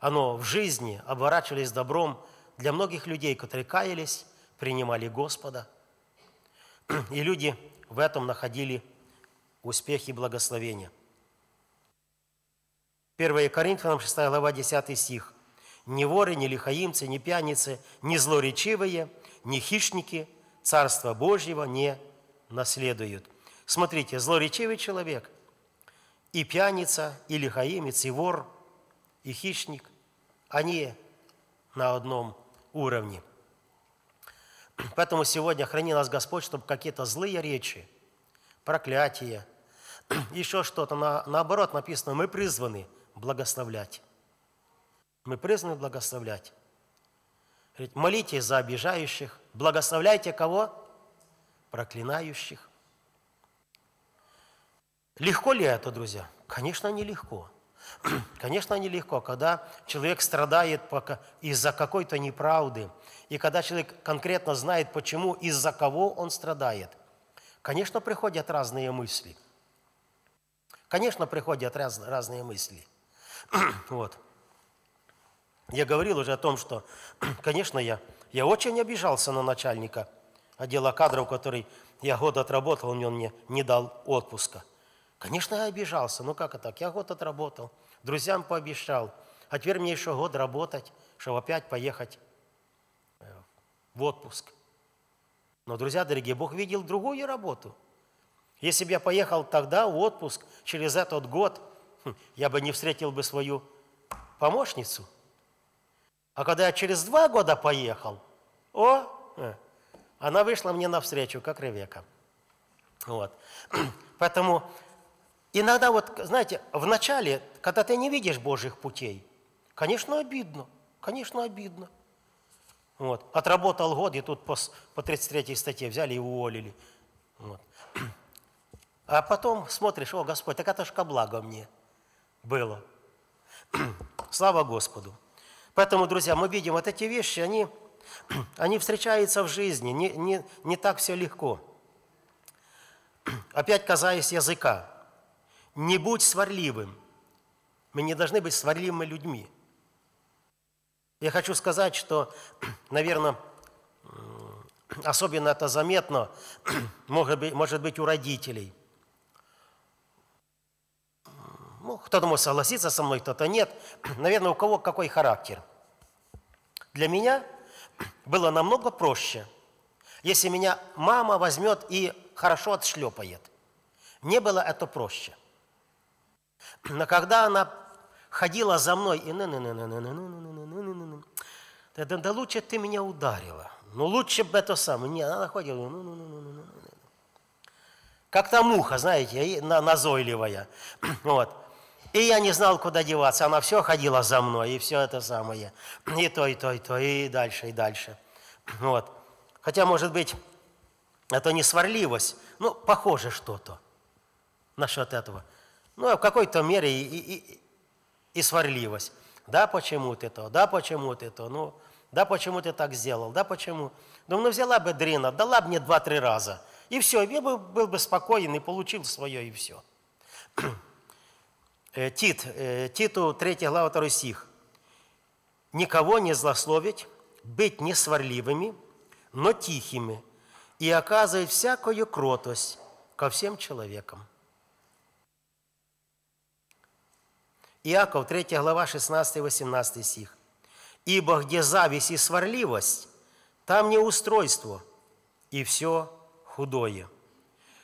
оно в жизни оборачивались добром для многих людей, которые каялись, принимали Господа. И люди в этом находили успех и благословение. 1 Коринфянам 6 глава 10 стих. «Ни воры, ни лихаимцы, ни пьяницы, ни злоречивые, ни хищники Царства Божьего не наследуют». Смотрите, злоречивый человек – и пьяница, и лихаимец, и вор, и хищник, они на одном уровне. Поэтому сегодня храни нас Господь, чтобы какие-то злые речи, проклятия, еще что-то, на, наоборот написано, мы призваны благословлять. Мы призваны благословлять. Говорит, молитесь за обижающих, благословляйте кого? Проклинающих. Легко ли это, друзья? Конечно, нелегко. Конечно, нелегко, когда человек страдает из-за какой-то неправды, и когда человек конкретно знает, почему, из-за кого он страдает. Конечно, приходят разные мысли. Конечно, приходят раз, разные мысли. вот. Я говорил уже о том, что, конечно, я, я очень обижался на начальника отдела кадров, который я год отработал, он мне не дал отпуска – Конечно, я обижался. но ну как это так? Я год отработал, друзьям пообещал. А теперь мне еще год работать, чтобы опять поехать э, в отпуск. Но, друзья дорогие, Бог видел другую работу. Если бы я поехал тогда в отпуск, через этот год, хм, я бы не встретил бы свою помощницу. А когда я через два года поехал, о, э, она вышла мне навстречу, как Ревека. Вот. Поэтому Иногда вот, знаете, в начале, когда ты не видишь Божьих путей, конечно, обидно, конечно, обидно. Вот. Отработал год, и тут по, по 33 статье взяли и уволили. Вот. А потом смотришь, о, Господь, так это ж ко благо мне было. Слава Господу. Поэтому, друзья, мы видим, вот эти вещи, они, они встречаются в жизни, не, не, не так все легко. Опять казаясь языка. Не будь сварливым. Мы не должны быть сварливыми людьми. Я хочу сказать, что, наверное, особенно это заметно, может быть, может быть у родителей. Ну, кто-то может согласиться со мной, кто-то нет. Наверное, у кого какой характер. Для меня было намного проще, если меня мама возьмет и хорошо отшлепает. Не было это проще – но когда она ходила за мной, и да, да лучше ты меня ударила. Ну лучше бы это самое. Не, она ходила. Как то муха, знаете, назойливая. Вот. И я не знал, куда деваться. Она все ходила за мной, и все это самое. И то, и то, и то, и дальше, и дальше. Вот. Хотя, может быть, это не сварливость, ну похоже что-то насчет этого – ну, а в какой-то мере и, и, и сварливость. Да, почему ты то, да, почему ты то, ну, да, почему ты так сделал, да, почему. Думаю, ну, взяла бы дрена, дала мне два-три раза, и все, я бы был бы спокоен и получил свое, и все. Э, Тит, э, Титу 3 глава 2 стих. «Никого не злословить, быть не сварливыми, но тихими, и оказывать всякую кротость ко всем человекам». Иаков 3 глава 16-18 стих. «Ибо где зависть и сварливость, там не устройство и все худое.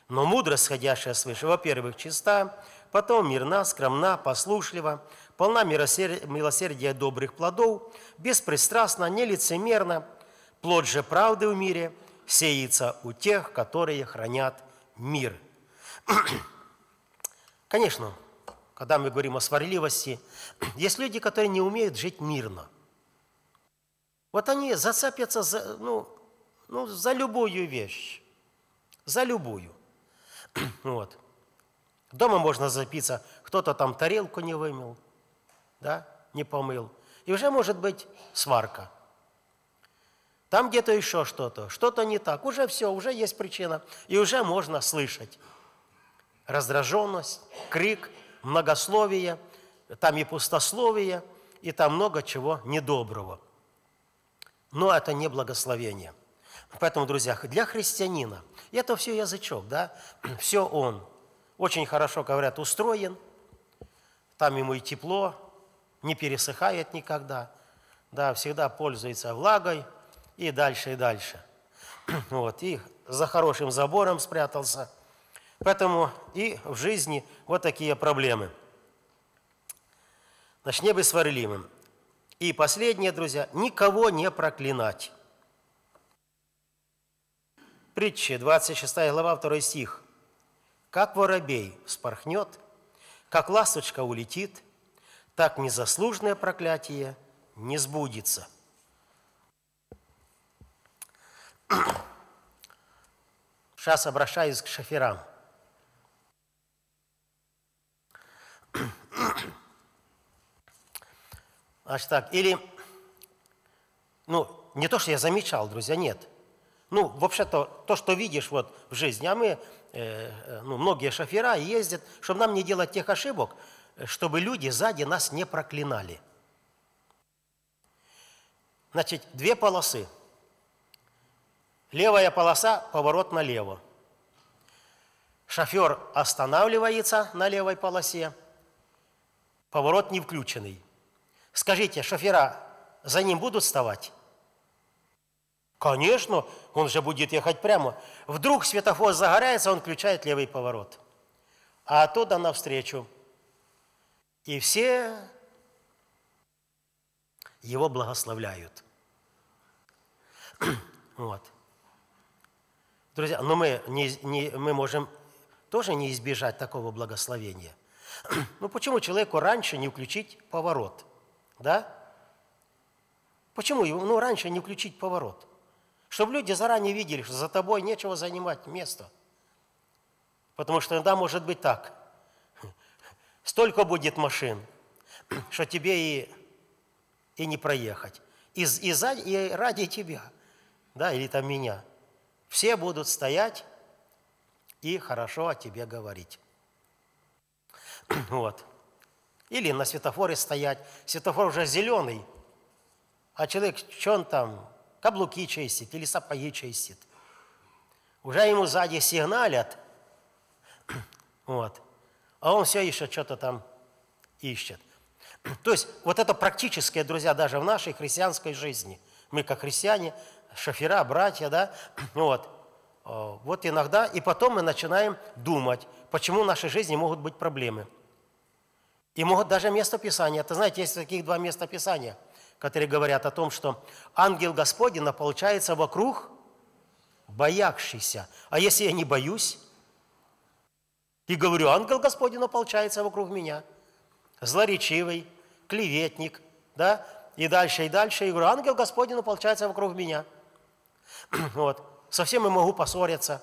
Но мудрость, сходящая свыше, во-первых, чиста, потом мирна, скромна, послушлива, полна милосердия добрых плодов, беспристрастна, нелицемерна, плод же правды в мире сеется у тех, которые хранят мир». Конечно, когда мы говорим о сварливости, есть люди, которые не умеют жить мирно. Вот они зацепятся за, ну, ну, за любую вещь, за любую. Вот. Дома можно зацепиться, кто-то там тарелку не вымыл, да, не помыл. И уже может быть сварка. Там где-то еще что-то, что-то не так. Уже все, уже есть причина. И уже можно слышать раздраженность, крик, многословие, там и пустословие, и там много чего недоброго. Но это не благословение. Поэтому, друзья, для христианина это все язычок, да? Все он. Очень хорошо, говорят, устроен, там ему и тепло, не пересыхает никогда, да, всегда пользуется влагой и дальше, и дальше. Вот, и за хорошим забором спрятался – Поэтому и в жизни вот такие проблемы. Начни быть сварливым. И последнее, друзья, никого не проклинать. Притчи, 26 глава, 2 стих. «Как воробей вспорхнет, как ласточка улетит, так незаслуженное проклятие не сбудется». Сейчас обращаюсь к шоферам – Аж так. Или, ну, не то, что я замечал, друзья, нет. Ну, вообще-то, то, что видишь вот в жизни, а мы, э, э ну, многие шофера ездят, чтобы нам не делать тех ошибок, чтобы люди сзади нас не проклинали. Значит, две полосы. Левая полоса – поворот налево. Шофер останавливается на левой полосе – поворот не включенный. Скажите, шофера за ним будут вставать? Конечно, он же будет ехать прямо. Вдруг светофор загорается, он включает левый поворот. А оттуда навстречу. И все его благословляют. вот. Друзья, но мы, не, не, мы можем тоже не избежать такого благословения – Ну почему человеку раньше не включить поворот? Да? Почему ему ну, раньше не включить поворот? Чтобы люди заранее видели, что за тобой нечего занимать место. Потому что иногда может быть так. Столько будет машин, что тебе и, и не проехать. И, и, за, и ради тебя, да, или там меня. Все будут стоять и хорошо о тебе говорить. Вот. Или на светофоре стоять. Светофор уже зеленый, а человек, что он там, каблуки чистит или сапоги чистит. Уже ему сзади сигналят, вот. а он все еще что-то там ищет. То есть вот это практическое, друзья, даже в нашей христианской жизни. Мы как христиане, шофера, братья, да, вот. Э, вот иногда, и потом мы начинаем думать, почему в нашей жизни могут быть проблемы. И могут даже место Писания. Это, знаете, есть таких два места Писания, которые говорят о том, что ангел Господень получается вокруг боявшийся. А если я не боюсь, и говорю, ангел Господень получается вокруг меня, злоречивый, клеветник, да, и дальше, и дальше, и говорю, ангел Господень получается вокруг меня. вот. Совсем я могу поссориться,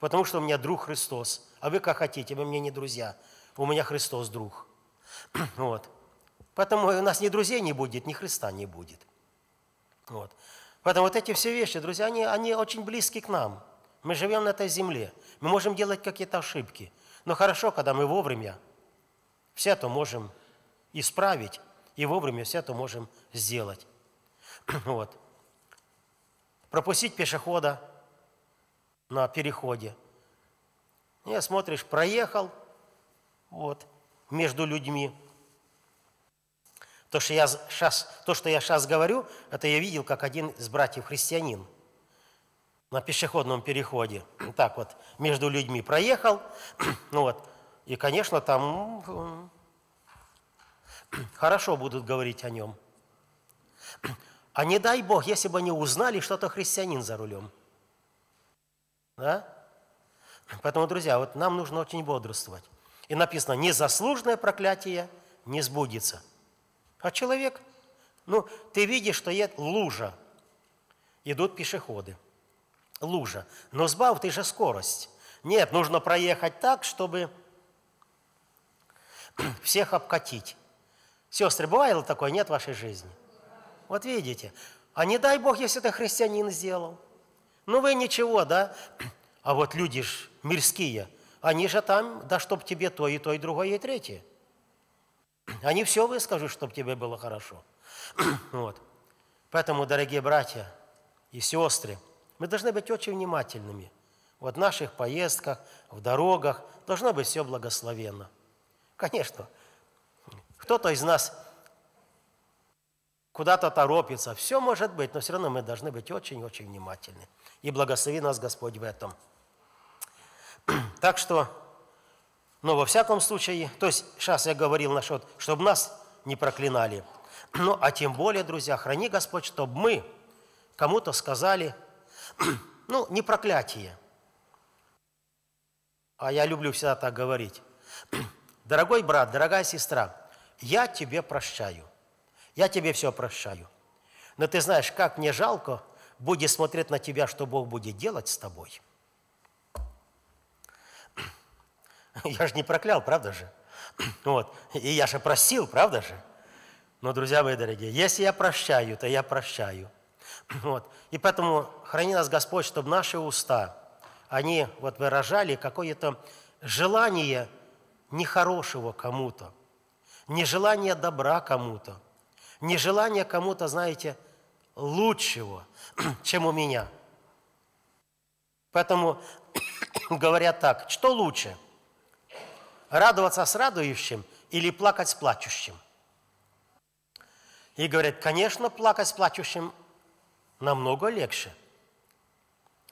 потому что у меня друг Христос а вы как хотите, вы мне не друзья. У меня Христос друг. вот. Поэтому у нас ни друзей не будет, ни Христа не будет. Вот. Поэтому вот эти все вещи, друзья, они, они очень близки к нам. Мы живем на этой земле. Мы можем делать какие-то ошибки. Но хорошо, когда мы вовремя все это можем исправить, и вовремя все это можем сделать. вот. Пропустить пешехода на переходе – не, смотришь, проехал вот, между людьми. То, что я сейчас, то, что я сейчас говорю, это я видел, как один из братьев христианин на пешеходном переходе, так вот, между людьми проехал, ну вот, и, конечно, там хорошо будут говорить о нем. А не дай Бог, если бы они узнали, что то христианин за рулем. Да? Поэтому, друзья, вот нам нужно очень бодрствовать. И написано, незаслуженное проклятие не сбудется. А человек, ну, ты видишь, что есть лужа, идут пешеходы, лужа. Но сбав ты же скорость. Нет, нужно проехать так, чтобы всех обкатить. Сестры, бывало такое? Нет в вашей жизни? Вот видите. А не дай Бог, если это христианин сделал. Ну вы ничего, да? А вот люди ж мирские, они же там, да чтоб тебе то и то, и другое, и третье. Они все выскажут, чтобы тебе было хорошо. вот. Поэтому, дорогие братья и сестры, мы должны быть очень внимательными. Вот в наших поездках, в дорогах должно быть все благословенно. Конечно, кто-то из нас куда-то торопится. Все может быть, но все равно мы должны быть очень-очень внимательны. И благослови нас Господь в этом. Так что, но ну, во всяком случае, то есть сейчас я говорил насчет, чтобы нас не проклинали. Ну, а тем более, друзья, храни Господь, чтобы мы кому-то сказали, ну, не проклятие. А я люблю всегда так говорить. Дорогой брат, дорогая сестра, я тебе прощаю. Я тебе все прощаю. Но ты знаешь, как мне жалко будет смотреть на тебя, что Бог будет делать с тобой – Ну, я же не проклял, правда же? Вот. И я же просил, правда же? Но, друзья мои дорогие, если я прощаю, то я прощаю. Вот. И поэтому храни нас Господь, чтобы наши уста, они вот выражали какое-то желание нехорошего кому-то, нежелание добра кому-то, нежелание кому-то, знаете, лучшего, чем у меня. Поэтому говорят так, что лучше – Радоваться с радующим или плакать с плачущим? И говорят, конечно, плакать с плачущим намного легче.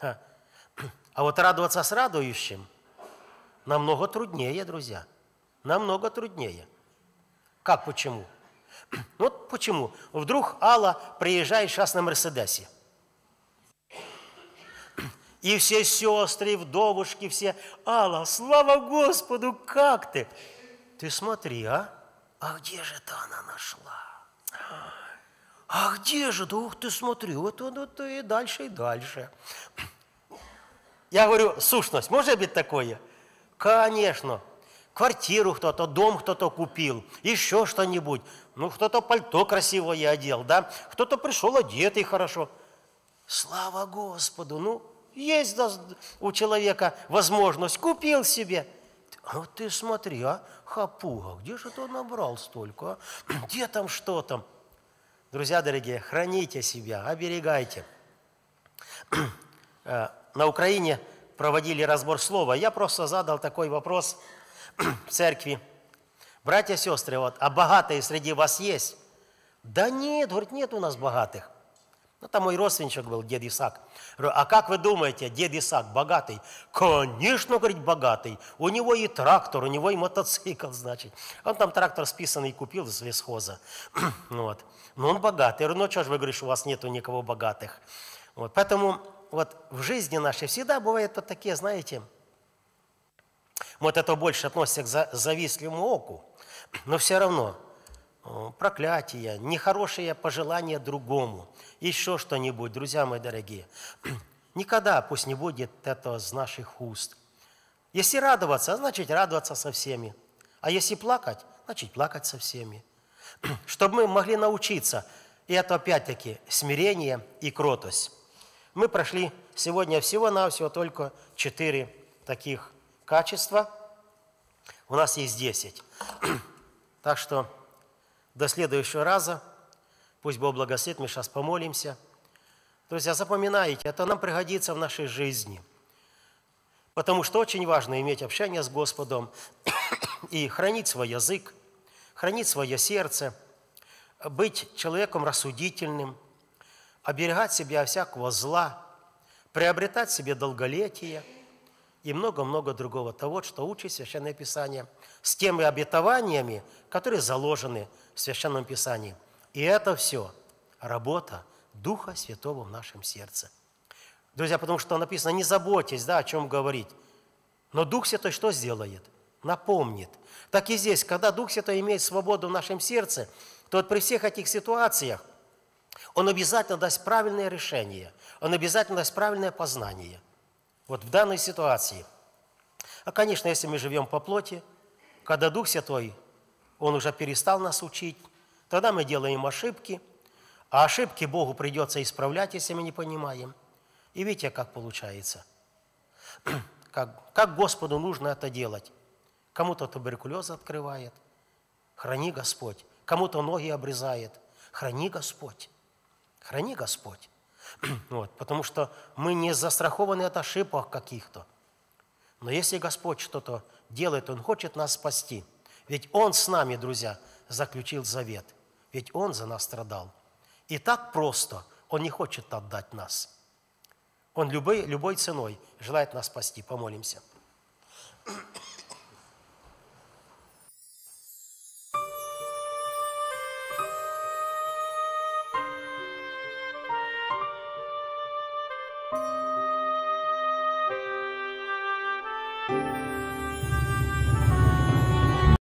А, а вот радоваться с радующим намного труднее, друзья. Намного труднее. Как, почему? Ну, вот почему. Вдруг Алла приезжает сейчас на Мерседесе – и все сестры, и вдовушки, все. Алла, слава Господу, как ты? Ты смотри, а? А где же-то она нашла? А где же? Да ух ты, смотри, вот, вот, вот и дальше, и дальше. Я говорю, сущность, может быть такое? Конечно. Квартиру кто-то, дом кто-то купил, еще что-нибудь. Ну, кто-то пальто красивое одел, да? Кто-то пришел одетый хорошо. Слава Господу! Ну, есть у человека возможность, купил себе. Ну ты смотри, а, хапуга, где же ты набрал столько? А? Где там, что там? Друзья дорогие, храните себя, оберегайте. Э, на Украине проводили разбор слова. Я просто задал такой вопрос в церкви. Братья сестры, вот, а богатые среди вас есть? Да нет, говорит, нет у нас богатых. Ну там мой родственничек был, дед Исаак. а как вы думаете, дед Исаак богатый? Конечно, говорит, богатый. У него и трактор, у него и мотоцикл, значит. Он там трактор списанный купил из лесхоза. Ну вот. Но ну, он богатый. Я говорю, ну что же вы говоришь, у вас нету никого богатых. Вот. Поэтому вот в жизни нашей всегда бывают вот такие, знаете, вот это больше относится к завистливому оку. Но все равно – Э, проклятия, нехорошие пожелания другому, еще что-нибудь, друзья мои дорогие. Никогда пусть не будет этого с наших уст. Если радоваться, значит радоваться со всеми. А если плакать, значит плакать со всеми. Чтобы мы могли научиться, и это опять-таки смирение и кротость. Мы прошли сегодня всего-навсего только четыре таких качества. У нас есть десять. Так что до следующего раза. Пусть Бог благословит, мы сейчас помолимся. Друзья, запоминайте, это нам пригодится в нашей жизни. Потому что очень важно иметь общение с Господом и хранить свой язык, хранить свое сердце, быть человеком рассудительным, оберегать себя от всякого зла, приобретать себе долголетие – и много-много другого того, что учит Священное Писание, с теми обетованиями, которые заложены в Священном Писании. И это все работа Духа Святого в нашем сердце. Друзья, потому что написано, не заботьтесь, да, о чем говорить. Но Дух Святой что сделает? Напомнит. Так и здесь, когда Дух Святой имеет свободу в нашем сердце, то вот при всех этих ситуациях Он обязательно даст правильное решение, Он обязательно даст правильное познание вот в данной ситуации. А, конечно, если мы живем по плоти, когда Дух Святой, Он уже перестал нас учить, тогда мы делаем ошибки, а ошибки Богу придется исправлять, если мы не понимаем. И видите, как получается. Как, как Господу нужно это делать. Кому-то туберкулез открывает, храни Господь. Кому-то ноги обрезает, храни Господь. Храни Господь. вот, потому что мы не застрахованы от ошибок каких-то. Но если Господь что-то делает, Он хочет нас спасти. Ведь Он с нами, друзья, заключил завет. Ведь Он за нас страдал. И так просто Он не хочет отдать нас. Он любой, любой ценой желает нас спасти. Помолимся.